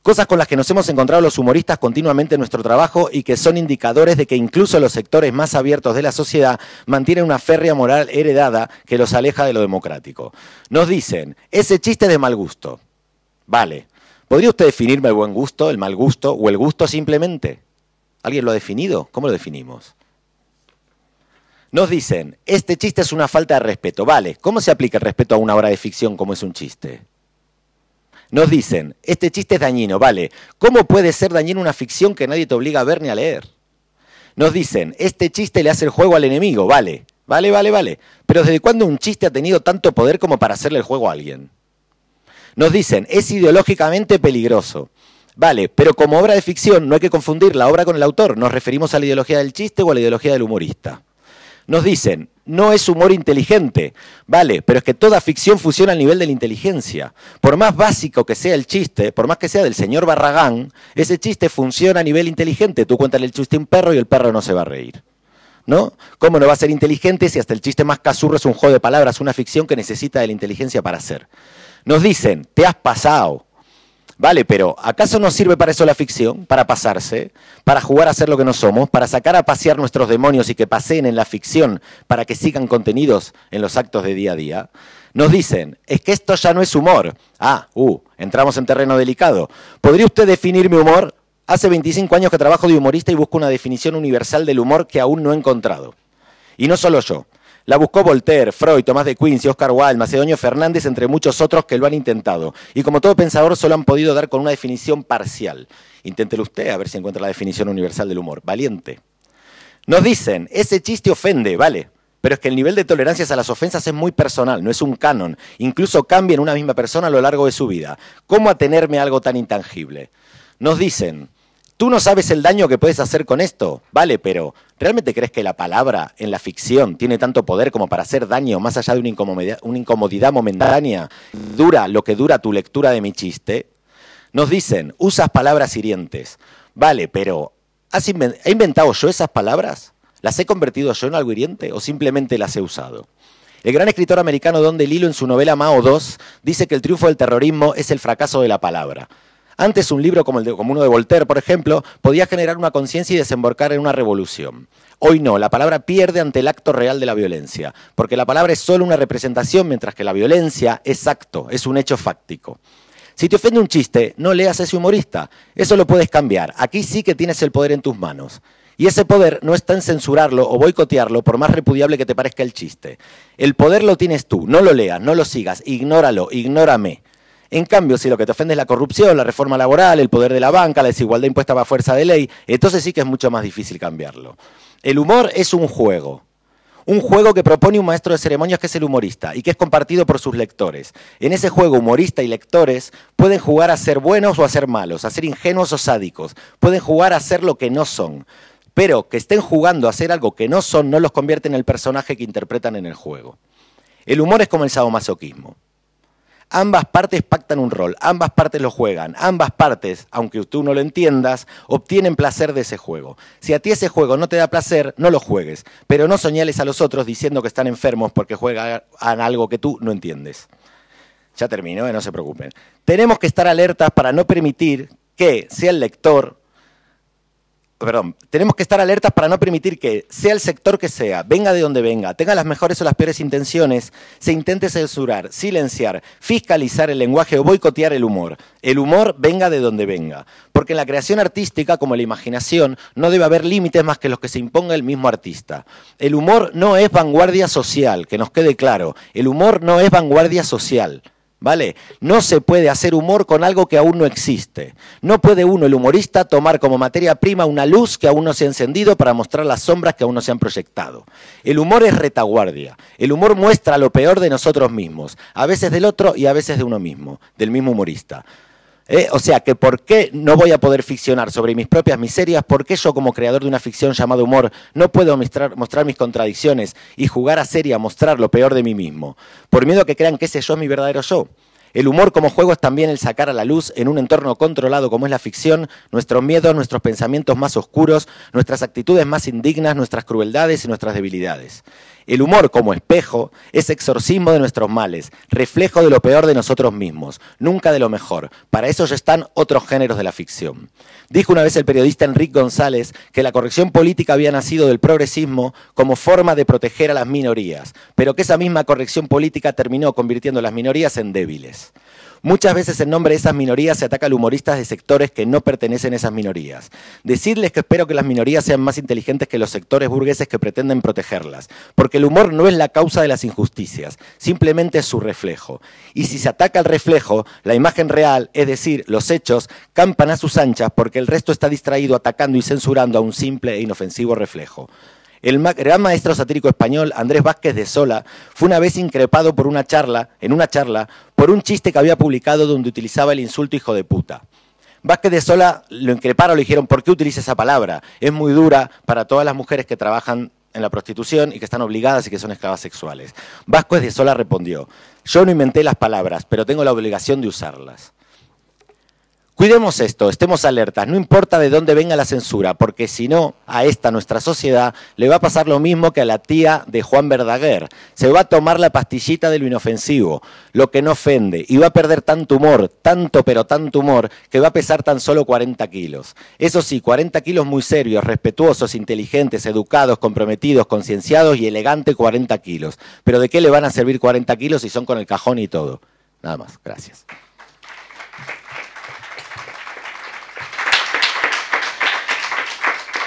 Cosas con las que nos hemos encontrado los humoristas continuamente en nuestro trabajo y que son indicadores de que incluso los sectores más abiertos de la sociedad mantienen una férrea moral heredada que los aleja de lo democrático. Nos dicen, ese chiste es de mal gusto. Vale. ¿Podría usted definirme el buen gusto, el mal gusto o el gusto simplemente? ¿Alguien lo ha definido? ¿Cómo lo definimos? Nos dicen, este chiste es una falta de respeto. Vale, ¿cómo se aplica el respeto a una obra de ficción como es un chiste? Nos dicen, este chiste es dañino. Vale, ¿cómo puede ser dañino una ficción que nadie te obliga a ver ni a leer? Nos dicen, este chiste le hace el juego al enemigo. Vale, vale, vale, vale. Pero ¿desde cuándo un chiste ha tenido tanto poder como para hacerle el juego a alguien? Nos dicen, es ideológicamente peligroso. Vale, pero como obra de ficción no hay que confundir la obra con el autor. Nos referimos a la ideología del chiste o a la ideología del humorista. Nos dicen, no es humor inteligente. Vale, pero es que toda ficción funciona a nivel de la inteligencia. Por más básico que sea el chiste, por más que sea del señor Barragán, ese chiste funciona a nivel inteligente. Tú cuéntale el chiste a un perro y el perro no se va a reír. ¿No? ¿Cómo no va a ser inteligente si hasta el chiste más casurro es un juego de palabras, una ficción que necesita de la inteligencia para hacer? Nos dicen, te has pasado. Vale, pero ¿acaso nos sirve para eso la ficción? Para pasarse, para jugar a ser lo que no somos, para sacar a pasear nuestros demonios y que paseen en la ficción para que sigan contenidos en los actos de día a día. Nos dicen, es que esto ya no es humor. Ah, uh, entramos en terreno delicado. ¿Podría usted definir mi humor? Hace 25 años que trabajo de humorista y busco una definición universal del humor que aún no he encontrado. Y no solo yo. La buscó Voltaire, Freud, Tomás de Quincy, Oscar Wilde, Macedonio Fernández, entre muchos otros que lo han intentado. Y como todo pensador, solo han podido dar con una definición parcial. Inténtelo usted a ver si encuentra la definición universal del humor. Valiente. Nos dicen, ese chiste ofende, vale. Pero es que el nivel de tolerancias a las ofensas es muy personal, no es un canon. Incluso cambia en una misma persona a lo largo de su vida. ¿Cómo atenerme a algo tan intangible? Nos dicen, tú no sabes el daño que puedes hacer con esto, vale, pero ¿Realmente crees que la palabra en la ficción tiene tanto poder como para hacer daño más allá de una incomodidad, momentánea? Dura lo que dura tu lectura de mi chiste. Nos dicen, usas palabras hirientes. Vale, pero ¿he inventado yo esas palabras? ¿Las he convertido yo en algo hiriente o simplemente las he usado? El gran escritor americano Don DeLillo en su novela Mao II dice que el triunfo del terrorismo es el fracaso de la palabra. Antes un libro como, el de, como uno de Voltaire, por ejemplo, podía generar una conciencia y desembarcar en una revolución. Hoy no, la palabra pierde ante el acto real de la violencia, porque la palabra es solo una representación, mientras que la violencia es acto, es un hecho fáctico. Si te ofende un chiste, no leas ese humorista. Eso lo puedes cambiar. Aquí sí que tienes el poder en tus manos. Y ese poder no está en censurarlo o boicotearlo, por más repudiable que te parezca el chiste. El poder lo tienes tú, no lo leas, no lo sigas, ignóralo, ignórame. En cambio, si lo que te ofende es la corrupción, la reforma laboral, el poder de la banca, la desigualdad impuesta a fuerza de ley, entonces sí que es mucho más difícil cambiarlo. El humor es un juego. Un juego que propone un maestro de ceremonias que es el humorista y que es compartido por sus lectores. En ese juego, humorista y lectores pueden jugar a ser buenos o a ser malos, a ser ingenuos o sádicos, pueden jugar a ser lo que no son. Pero que estén jugando a hacer algo que no son no los convierte en el personaje que interpretan en el juego. El humor es como el sadomasoquismo. Ambas partes pactan un rol, ambas partes lo juegan, ambas partes, aunque tú no lo entiendas, obtienen placer de ese juego. Si a ti ese juego no te da placer, no lo juegues, pero no soñales a los otros diciendo que están enfermos porque juegan algo que tú no entiendes. Ya terminó, eh, no se preocupen. Tenemos que estar alertas para no permitir que sea el lector perdón, tenemos que estar alertas para no permitir que, sea el sector que sea, venga de donde venga, tenga las mejores o las peores intenciones, se intente censurar, silenciar, fiscalizar el lenguaje o boicotear el humor. El humor venga de donde venga. Porque en la creación artística, como la imaginación, no debe haber límites más que los que se imponga el mismo artista. El humor no es vanguardia social, que nos quede claro. El humor no es vanguardia social. ¿Vale? No se puede hacer humor con algo que aún no existe. No puede uno, el humorista, tomar como materia prima una luz que aún no se ha encendido para mostrar las sombras que aún no se han proyectado. El humor es retaguardia. El humor muestra lo peor de nosotros mismos, a veces del otro y a veces de uno mismo, del mismo humorista. ¿Eh? o sea, que por qué no voy a poder ficcionar sobre mis propias miserias, por qué yo como creador de una ficción llamada humor no puedo mostrar, mostrar mis contradicciones y jugar a y a mostrar lo peor de mí mismo, por miedo a que crean que ese yo es mi verdadero yo. El humor como juego es también el sacar a la luz, en un entorno controlado como es la ficción, nuestros miedos, nuestros pensamientos más oscuros, nuestras actitudes más indignas, nuestras crueldades y nuestras debilidades. El humor como espejo es exorcismo de nuestros males, reflejo de lo peor de nosotros mismos, nunca de lo mejor. Para eso ya están otros géneros de la ficción. Dijo una vez el periodista Enrique González que la corrección política había nacido del progresismo como forma de proteger a las minorías, pero que esa misma corrección política terminó convirtiendo a las minorías en débiles. Muchas veces en nombre de esas minorías se ataca al humoristas de sectores que no pertenecen a esas minorías. Decirles que espero que las minorías sean más inteligentes que los sectores burgueses que pretenden protegerlas, porque el humor no es la causa de las injusticias, simplemente es su reflejo. Y si se ataca al reflejo, la imagen real, es decir, los hechos, campan a sus anchas porque el resto está distraído atacando y censurando a un simple e inofensivo reflejo. El gran maestro satírico español Andrés Vázquez de Sola fue una vez increpado por una charla, en una charla, por un chiste que había publicado donde utilizaba el insulto hijo de puta. Vázquez de Sola lo increparon, le dijeron, ¿por qué utiliza esa palabra? Es muy dura para todas las mujeres que trabajan en la prostitución y que están obligadas y que son esclavas sexuales. Vázquez de Sola respondió, yo no inventé las palabras, pero tengo la obligación de usarlas. Cuidemos esto, estemos alertas, no importa de dónde venga la censura, porque si no, a esta nuestra sociedad le va a pasar lo mismo que a la tía de Juan Verdaguer. Se va a tomar la pastillita de lo inofensivo, lo que no ofende, y va a perder tanto humor, tanto pero tanto humor, que va a pesar tan solo 40 kilos. Eso sí, 40 kilos muy serios, respetuosos, inteligentes, educados, comprometidos, concienciados y elegante 40 kilos. Pero ¿de qué le van a servir 40 kilos si son con el cajón y todo? Nada más, gracias.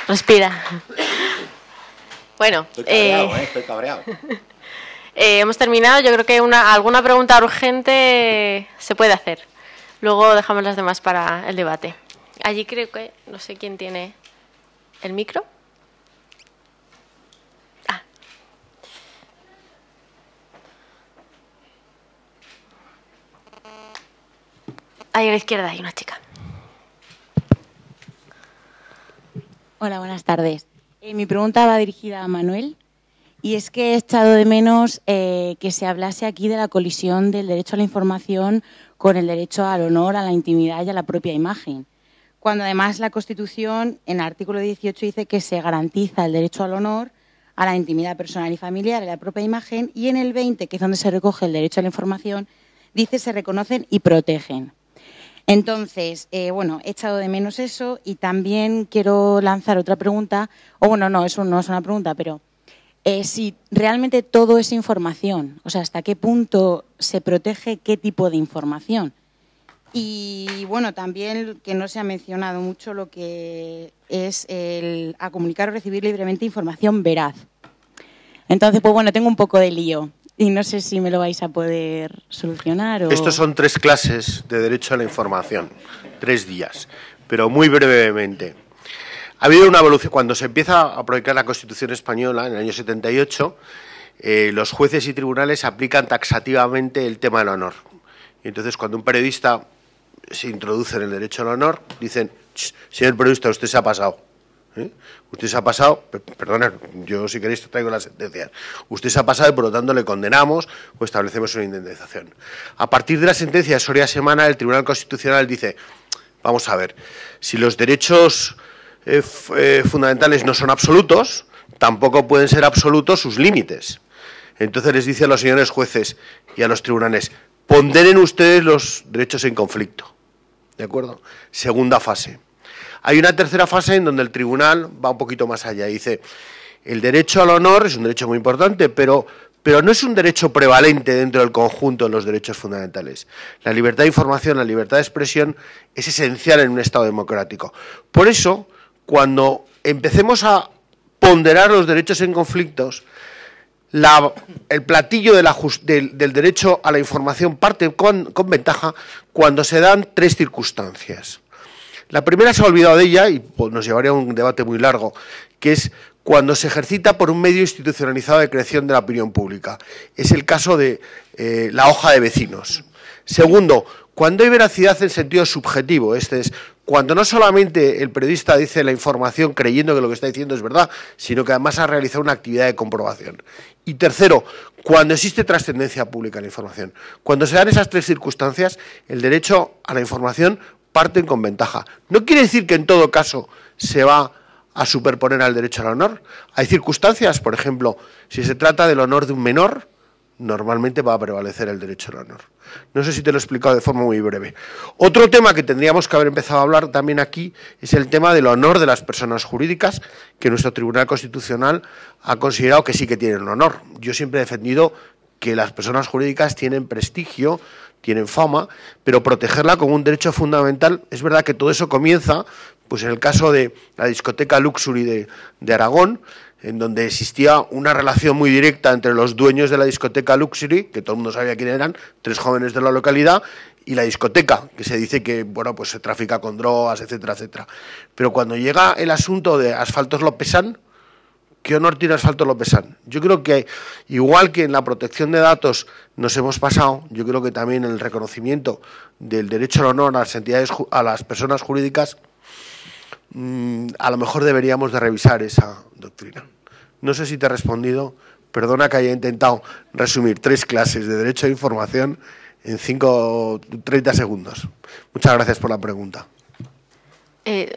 Respira. Bueno, eh, eh, eh, hemos terminado. Yo creo que una, alguna pregunta urgente se puede hacer. Luego dejamos las demás para el debate. Allí creo que no sé quién tiene el micro. Ah. Ahí a la izquierda hay una chica. Hola, buenas tardes. Eh, mi pregunta va dirigida a Manuel y es que he echado de menos eh, que se hablase aquí de la colisión del derecho a la información con el derecho al honor, a la intimidad y a la propia imagen. Cuando además la Constitución, en el artículo 18, dice que se garantiza el derecho al honor, a la intimidad personal y familiar, a la propia imagen, y en el 20, que es donde se recoge el derecho a la información, dice se reconocen y protegen. Entonces, eh, bueno, he echado de menos eso y también quiero lanzar otra pregunta, o bueno, no, eso no es una pregunta, pero eh, si realmente todo es información, o sea, hasta qué punto se protege qué tipo de información. Y bueno, también que no se ha mencionado mucho lo que es el a comunicar o recibir libremente información veraz. Entonces, pues bueno, tengo un poco de lío y no sé si me lo vais a poder solucionar. O... Estos son tres clases de derecho a la información, tres días, pero muy brevemente. Ha habido una evolución. Cuando se empieza a proyectar la Constitución española, en el año 78, eh, los jueces y tribunales aplican taxativamente el tema del honor. Y entonces, cuando un periodista se introduce en el derecho al honor, dicen, señor periodista, usted se ha pasado ¿eh? Usted se ha pasado, perdona, yo si queréis traigo las sentencias. Usted se ha pasado y por lo tanto le condenamos o establecemos una indemnización. A partir de la sentencia de Soria Semana, el Tribunal Constitucional dice, vamos a ver, si los derechos eh, eh, fundamentales no son absolutos, tampoco pueden ser absolutos sus límites. Entonces les dice a los señores jueces y a los tribunales, ponderen ustedes los derechos en conflicto. ¿De acuerdo? Segunda fase. Hay una tercera fase en donde el tribunal va un poquito más allá y dice, el derecho al honor es un derecho muy importante, pero, no es un derecho prevalente dentro del conjunto de los derechos fundamentales. La libertad de información, la libertad de expresión es esencial en un Estado democrático. Por eso, cuando empecemos a ponderar los derechos en conflictos, el platillo del, derecho a la información parte con ventaja cuando se dan tres circunstancias. La primera se ha olvidado de ella y pues, nos llevaría a un debate muy largo, que es cuando se ejercita por un medio institucionalizado de creación de la opinión pública. Es el caso de eh, la hoja de vecinos. Segundo, cuando hay veracidad en sentido subjetivo, este es cuando no solamente el periodista dice la información creyendo que lo que está diciendo es verdad, sino que además ha realizado una actividad de comprobación. Y tercero, cuando existe trascendencia pública en la información. Cuando se dan esas tres circunstancias, el derecho a la información parten con ventaja. No quiere decir que en todo caso se va a superponer al derecho al honor. Hay circunstancias, por ejemplo, si se trata del honor de un menor, normalmente va a prevalecer el derecho al honor. No sé si te lo he explicado de forma muy breve. Otro tema que tendríamos que haber empezado a hablar también aquí es el tema del honor de las personas jurídicas, que nuestro Tribunal Constitucional ha considerado que sí que tienen honor. Yo siempre he defendido que las personas jurídicas tienen prestigio, tienen fama, pero protegerla como un derecho fundamental, es verdad que todo eso comienza, pues en el caso de la discoteca Luxury de, Aragón, en donde existía una relación muy directa entre los dueños de la discoteca Luxury, que todo el mundo sabía quién eran, tres jóvenes de la localidad, y la discoteca, que se dice que bueno, pues se trafica con drogas, etcétera, etcétera. Pero cuando llega el asunto de Asfaltos pesan. ¿Qué honor tiene Asfalto Lópezán? Yo creo que, igual que en la protección de datos nos hemos pasado, yo creo que también en el reconocimiento del derecho al honor a las entidades, a las personas jurídicas, mm, a lo mejor deberíamos de revisar esa doctrina. No sé si te he respondido, perdona que haya intentado resumir tres clases de derecho a información en 5 30 segundos. Muchas gracias por la pregunta. Eh,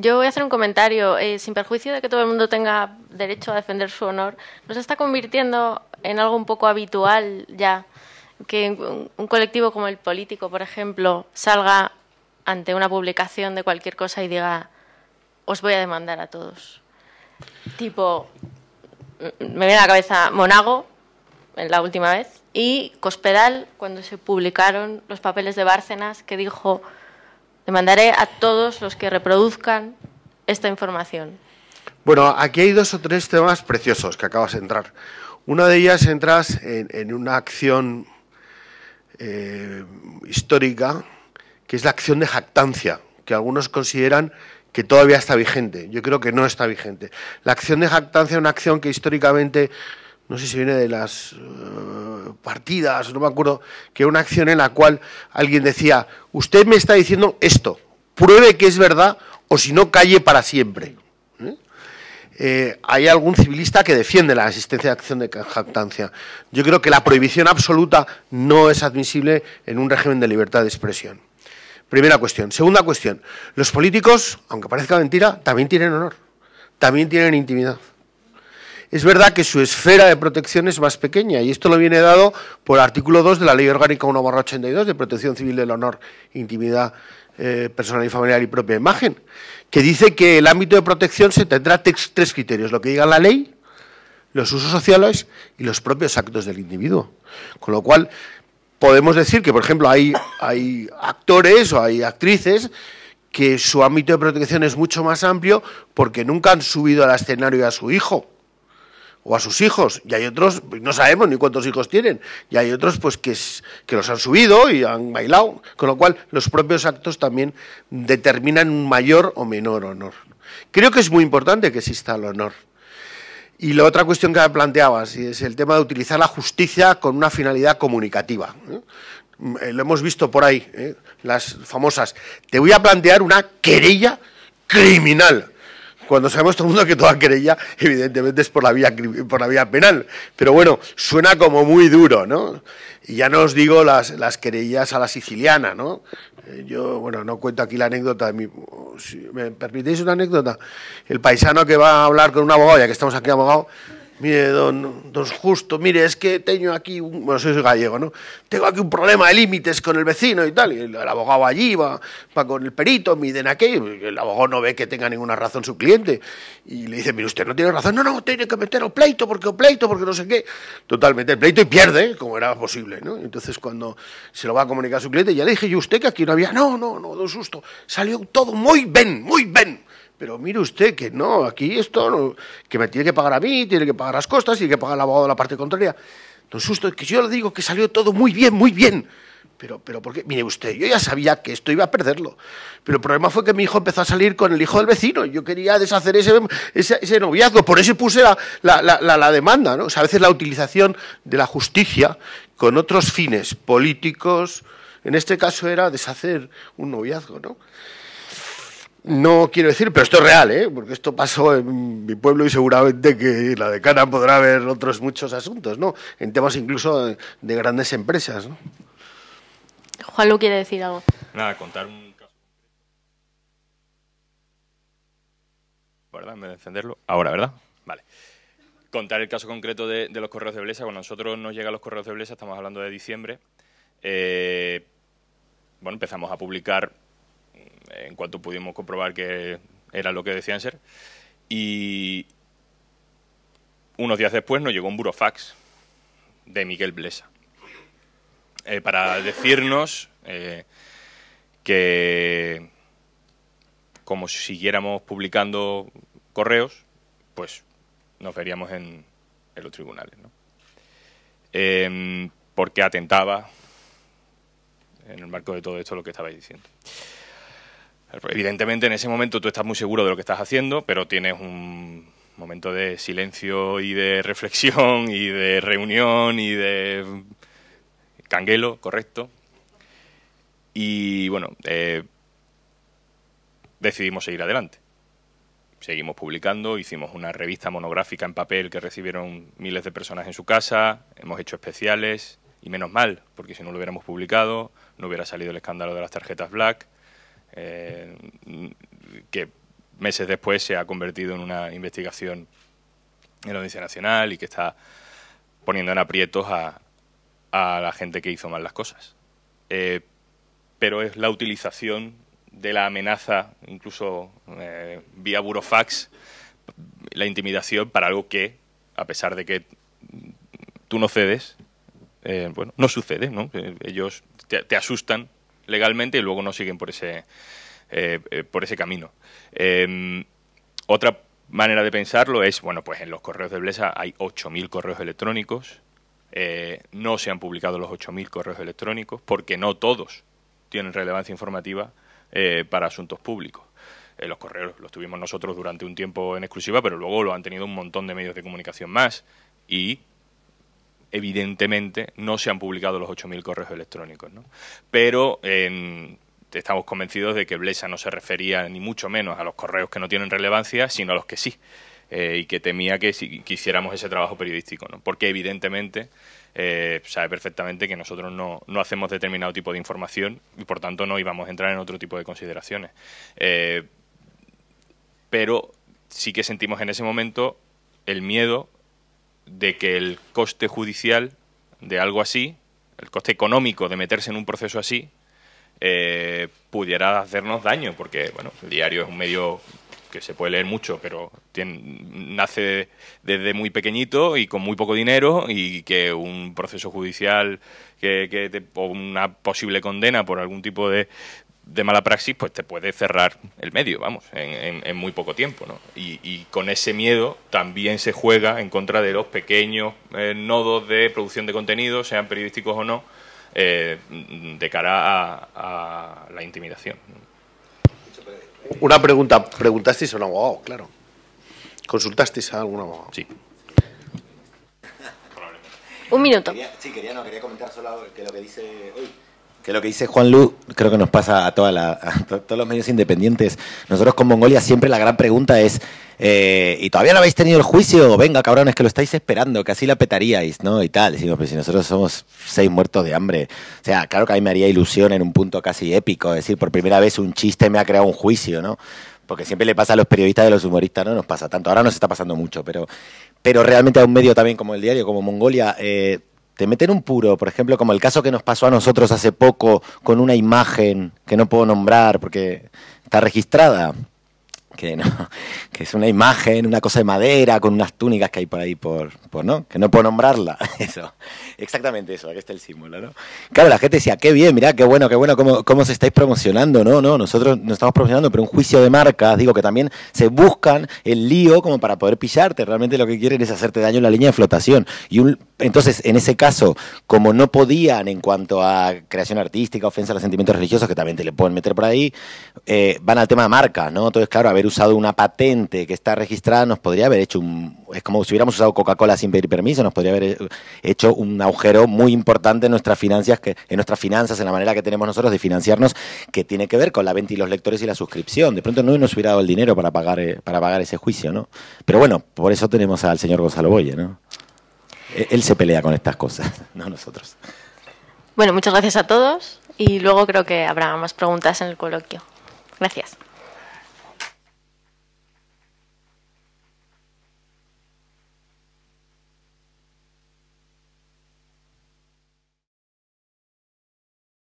yo voy a hacer un comentario. Eh, sin perjuicio de que todo el mundo tenga derecho a defender su honor, nos está convirtiendo en algo un poco habitual ya que un, colectivo como el político, por ejemplo, salga ante una publicación de cualquier cosa y diga, os voy a demandar a todos. Tipo, me viene a la cabeza Monago, en la última vez, y Cospedal, cuando se publicaron los papeles de Bárcenas, que dijo, le mandaré a todos los que reproduzcan esta información. Bueno, aquí hay dos o tres temas preciosos que acabas de entrar. Una de ellas entras en, una acción eh, histórica, que es la acción de jactancia, que algunos consideran que todavía está vigente. Yo creo que no está vigente. La acción de jactancia es una acción que históricamente no sé si viene de las eh, partidas, no me acuerdo, que era una acción en la cual alguien decía, usted me está diciendo esto, pruebe que es verdad o si no calle para siempre. ¿eh? Eh, hay algún civilista que defiende la existencia de acción de jactancia. Yo creo que la prohibición absoluta no es admisible en un régimen de libertad de expresión. Primera cuestión. Segunda cuestión. Los políticos, aunque parezca mentira, también tienen honor, también tienen intimidad es verdad que su esfera de protección es más pequeña y esto lo viene dado por el artículo 2 de la Ley Orgánica 1-82 de Protección Civil del Honor, Intimidad eh, Personal y Familiar y Propia Imagen, que dice que el ámbito de protección se tendrá tres criterios, lo que diga la ley, los usos sociales y los propios actos del individuo. Con lo cual, podemos decir que, por ejemplo, hay actores o hay actrices que su ámbito de protección es mucho más amplio porque nunca han subido al escenario a su hijo o a sus hijos. Y hay otros, no sabemos ni cuántos hijos tienen. Y hay otros pues que, que los han subido y han bailado. Con lo cual, los propios actos también determinan un mayor o menor honor. Creo que es muy importante que exista el honor. Y la otra cuestión que planteabas es el tema de utilizar la justicia con una finalidad comunicativa. ¿eh? Lo hemos visto por ahí, ¿eh? las famosas. Te voy a plantear una querella criminal cuando sabemos todo el mundo que toda querella, evidentemente, es por la vía, por la vía penal. Pero bueno, suena como muy duro, ¿no? Y ya no os digo las, las querellas a la siciliana, ¿no? Eh, yo, bueno, no cuento aquí la anécdota. Mi, ¿Me permitéis una anécdota? El paisano que va a hablar con un abogado, ya que estamos aquí abogados... Mire, don, Justo, mire, es que tengo aquí, un, bueno, gallego, ¿no? Tengo aquí un problema de límites con el vecino y tal. el abogado allí va, va con el perito, miden aquí, El abogado no ve que tenga ninguna razón su cliente. Y le dice, mire, usted no tiene razón. No, no, tiene que meter o pleito, porque o pleito, porque no sé qué. Totalmente, el pleito y pierde, como era posible, ¿no? Entonces, cuando se lo va a comunicar a su cliente, ya le dije, ¿y usted que aquí no había? No, no, no, don Justo, Salió todo muy bien, muy bien. Pero mire usted que no, aquí esto, que me tiene que pagar a mí, tiene que pagar las costas, tiene que pagar el abogado de la parte contraria. Don Susto, que yo le digo que salió todo muy bien, muy bien. Pero, pero, qué? mire usted, yo ya sabía que esto iba a perderlo. Pero el problema fue que mi hijo empezó a salir con el hijo del vecino. Yo quería deshacer ese, ese, noviazgo. Por eso puse la, la, la demanda. ¿no? O sea, a veces la utilización de la justicia con otros fines políticos, en este caso era deshacer un noviazgo. ¿no? No quiero decir, pero esto es real, ¿eh? porque esto pasó en mi pueblo y seguramente que la decana podrá ver otros muchos asuntos, ¿no? En temas incluso de, grandes empresas, ¿no? Juan lo quiere decir algo. Nada, contar un caso. ¿Verdad? Me defenderlo. Ahora, ¿verdad? Vale. Contar el caso concreto de, los correos de Blesa. Cuando nosotros nos llegan los correos de Blesa, estamos hablando de diciembre. Eh, bueno, empezamos a publicar en cuanto pudimos comprobar que era lo que decían ser. Y unos días después nos llegó un burofax de Miguel Blesa eh, para decirnos eh, que como siguiéramos publicando correos, pues nos veríamos en, los tribunales. ¿no? Em, porque atentaba en el marco de todo esto lo que estabais diciendo. Evidentemente en ese momento tú estás muy seguro de lo que estás haciendo, pero tienes un momento de silencio y de reflexión y de reunión y de canguelo, correcto. Y bueno, eh, decidimos seguir adelante. Seguimos publicando, hicimos una revista monográfica en papel que recibieron miles de personas en su casa, hemos hecho especiales, y menos mal, porque si no lo hubiéramos publicado, no hubiera salido el escándalo de las tarjetas Black eh, que meses después se ha convertido en una investigación en la Audiencia Nacional y que está poniendo en aprietos a, la gente que hizo mal las cosas. Eh, pero es la utilización de la amenaza, incluso eh, vía burofax, la intimidación para algo que, a pesar de que tú no cedes, bueno, no sucede, Ellos te asustan legalmente y luego no siguen por ese, eh, eh, por ese camino. Em, otra manera de pensarlo es, bueno, pues en los correos de Blesa hay 8.000 correos electrónicos, eh, no se han publicado los 8.000 correos electrónicos porque no todos tienen relevancia informativa para asuntos públicos. los correos los tuvimos nosotros durante un tiempo en exclusiva, pero luego lo han tenido un montón de medios de comunicación más y evidentemente no se han publicado los 8.000 correos electrónicos, Pero em, estamos convencidos de que Blesa no se refería ni mucho menos a los correos que no tienen relevancia, sino a los que sí. Eh, y que temía que si quisiéramos ese trabajo periodístico, Porque evidentemente eh, sabe perfectamente que nosotros no, hacemos determinado tipo de información y por tanto no íbamos a entrar en otro tipo de consideraciones. Eh, pero sí que sentimos en ese momento el miedo de que el coste judicial de algo así, el coste económico de meterse en un proceso así, eh, pudiera hacernos daño, porque bueno, el diario es un medio que se puede leer mucho, pero nace desde muy pequeñito y con muy poco dinero y que un proceso judicial que, o una posible condena por algún tipo de, de mala praxis, pues te puede cerrar el medio, vamos, en, muy poco tiempo, ¿no? Y, con ese miedo también se juega en contra de los pequeños eh, nodos de producción de contenido, sean periodísticos o no, eh, de cara a, la intimidación. Una pregunta, ¿preguntasteis a un abogado? Claro. ¿Consultasteis a algún abogado? Sí. un minuto. sí, quería, quería comentar solo lo que dice hoy que lo que dice Juan Lu, creo que nos pasa a, todos los medios independientes. Nosotros con Mongolia siempre la gran pregunta es, eh, ¿y todavía no habéis tenido el juicio? Venga, es que lo estáis esperando, que así la petaríais, ¿no? Y tal. Decimos, pero si nosotros somos seis muertos de hambre. O sea, claro que a mí me haría ilusión en un punto casi épico, es decir, por primera vez un chiste me ha creado un juicio, ¿no? Porque siempre le pasa a los periodistas y a los humoristas, no nos pasa tanto. Ahora nos está pasando mucho, pero, pero realmente a un medio también como el diario, como Mongolia... Eh, te meten un puro, por ejemplo, como el caso que nos pasó a nosotros hace poco con una imagen que no puedo nombrar porque está registrada que no, que es una imagen, una cosa de madera con unas túnicas que hay por ahí por, ¿no? Que no puedo nombrarla, eso, exactamente eso, aquí está el símbolo, ¿no? Claro, la gente decía, qué bien, mira qué bueno, qué bueno, cómo, cómo se estáis promocionando, no, no, nosotros no estamos promocionando, pero un juicio de marcas, digo que también se buscan el lío como para poder pillarte, realmente lo que quieren es hacerte daño en la línea de flotación. Y un, entonces, en ese caso, como no podían en cuanto a creación artística, ofensa a los sentimientos religiosos, que también te le pueden meter por ahí, eh, van al tema de marca, ¿no? Entonces, claro, a ver usado una patente que está registrada, nos podría haber hecho un. Es como si hubiéramos usado Coca-Cola sin pedir permiso, nos podría haber hecho un agujero muy importante en nuestras finanzas, que, en nuestras finanzas, en la manera que tenemos nosotros de financiarnos, que tiene que ver con la venta y los lectores y la suscripción. De pronto no nos hubiera dado el dinero para pagar, eh, para pagar ese juicio, ¿no? Pero bueno, por eso tenemos al señor Gonzalo Boye, ¿no? E, él se pelea con estas cosas, no nosotros. Bueno, muchas gracias a todos y luego creo que habrá más preguntas en el coloquio. Gracias.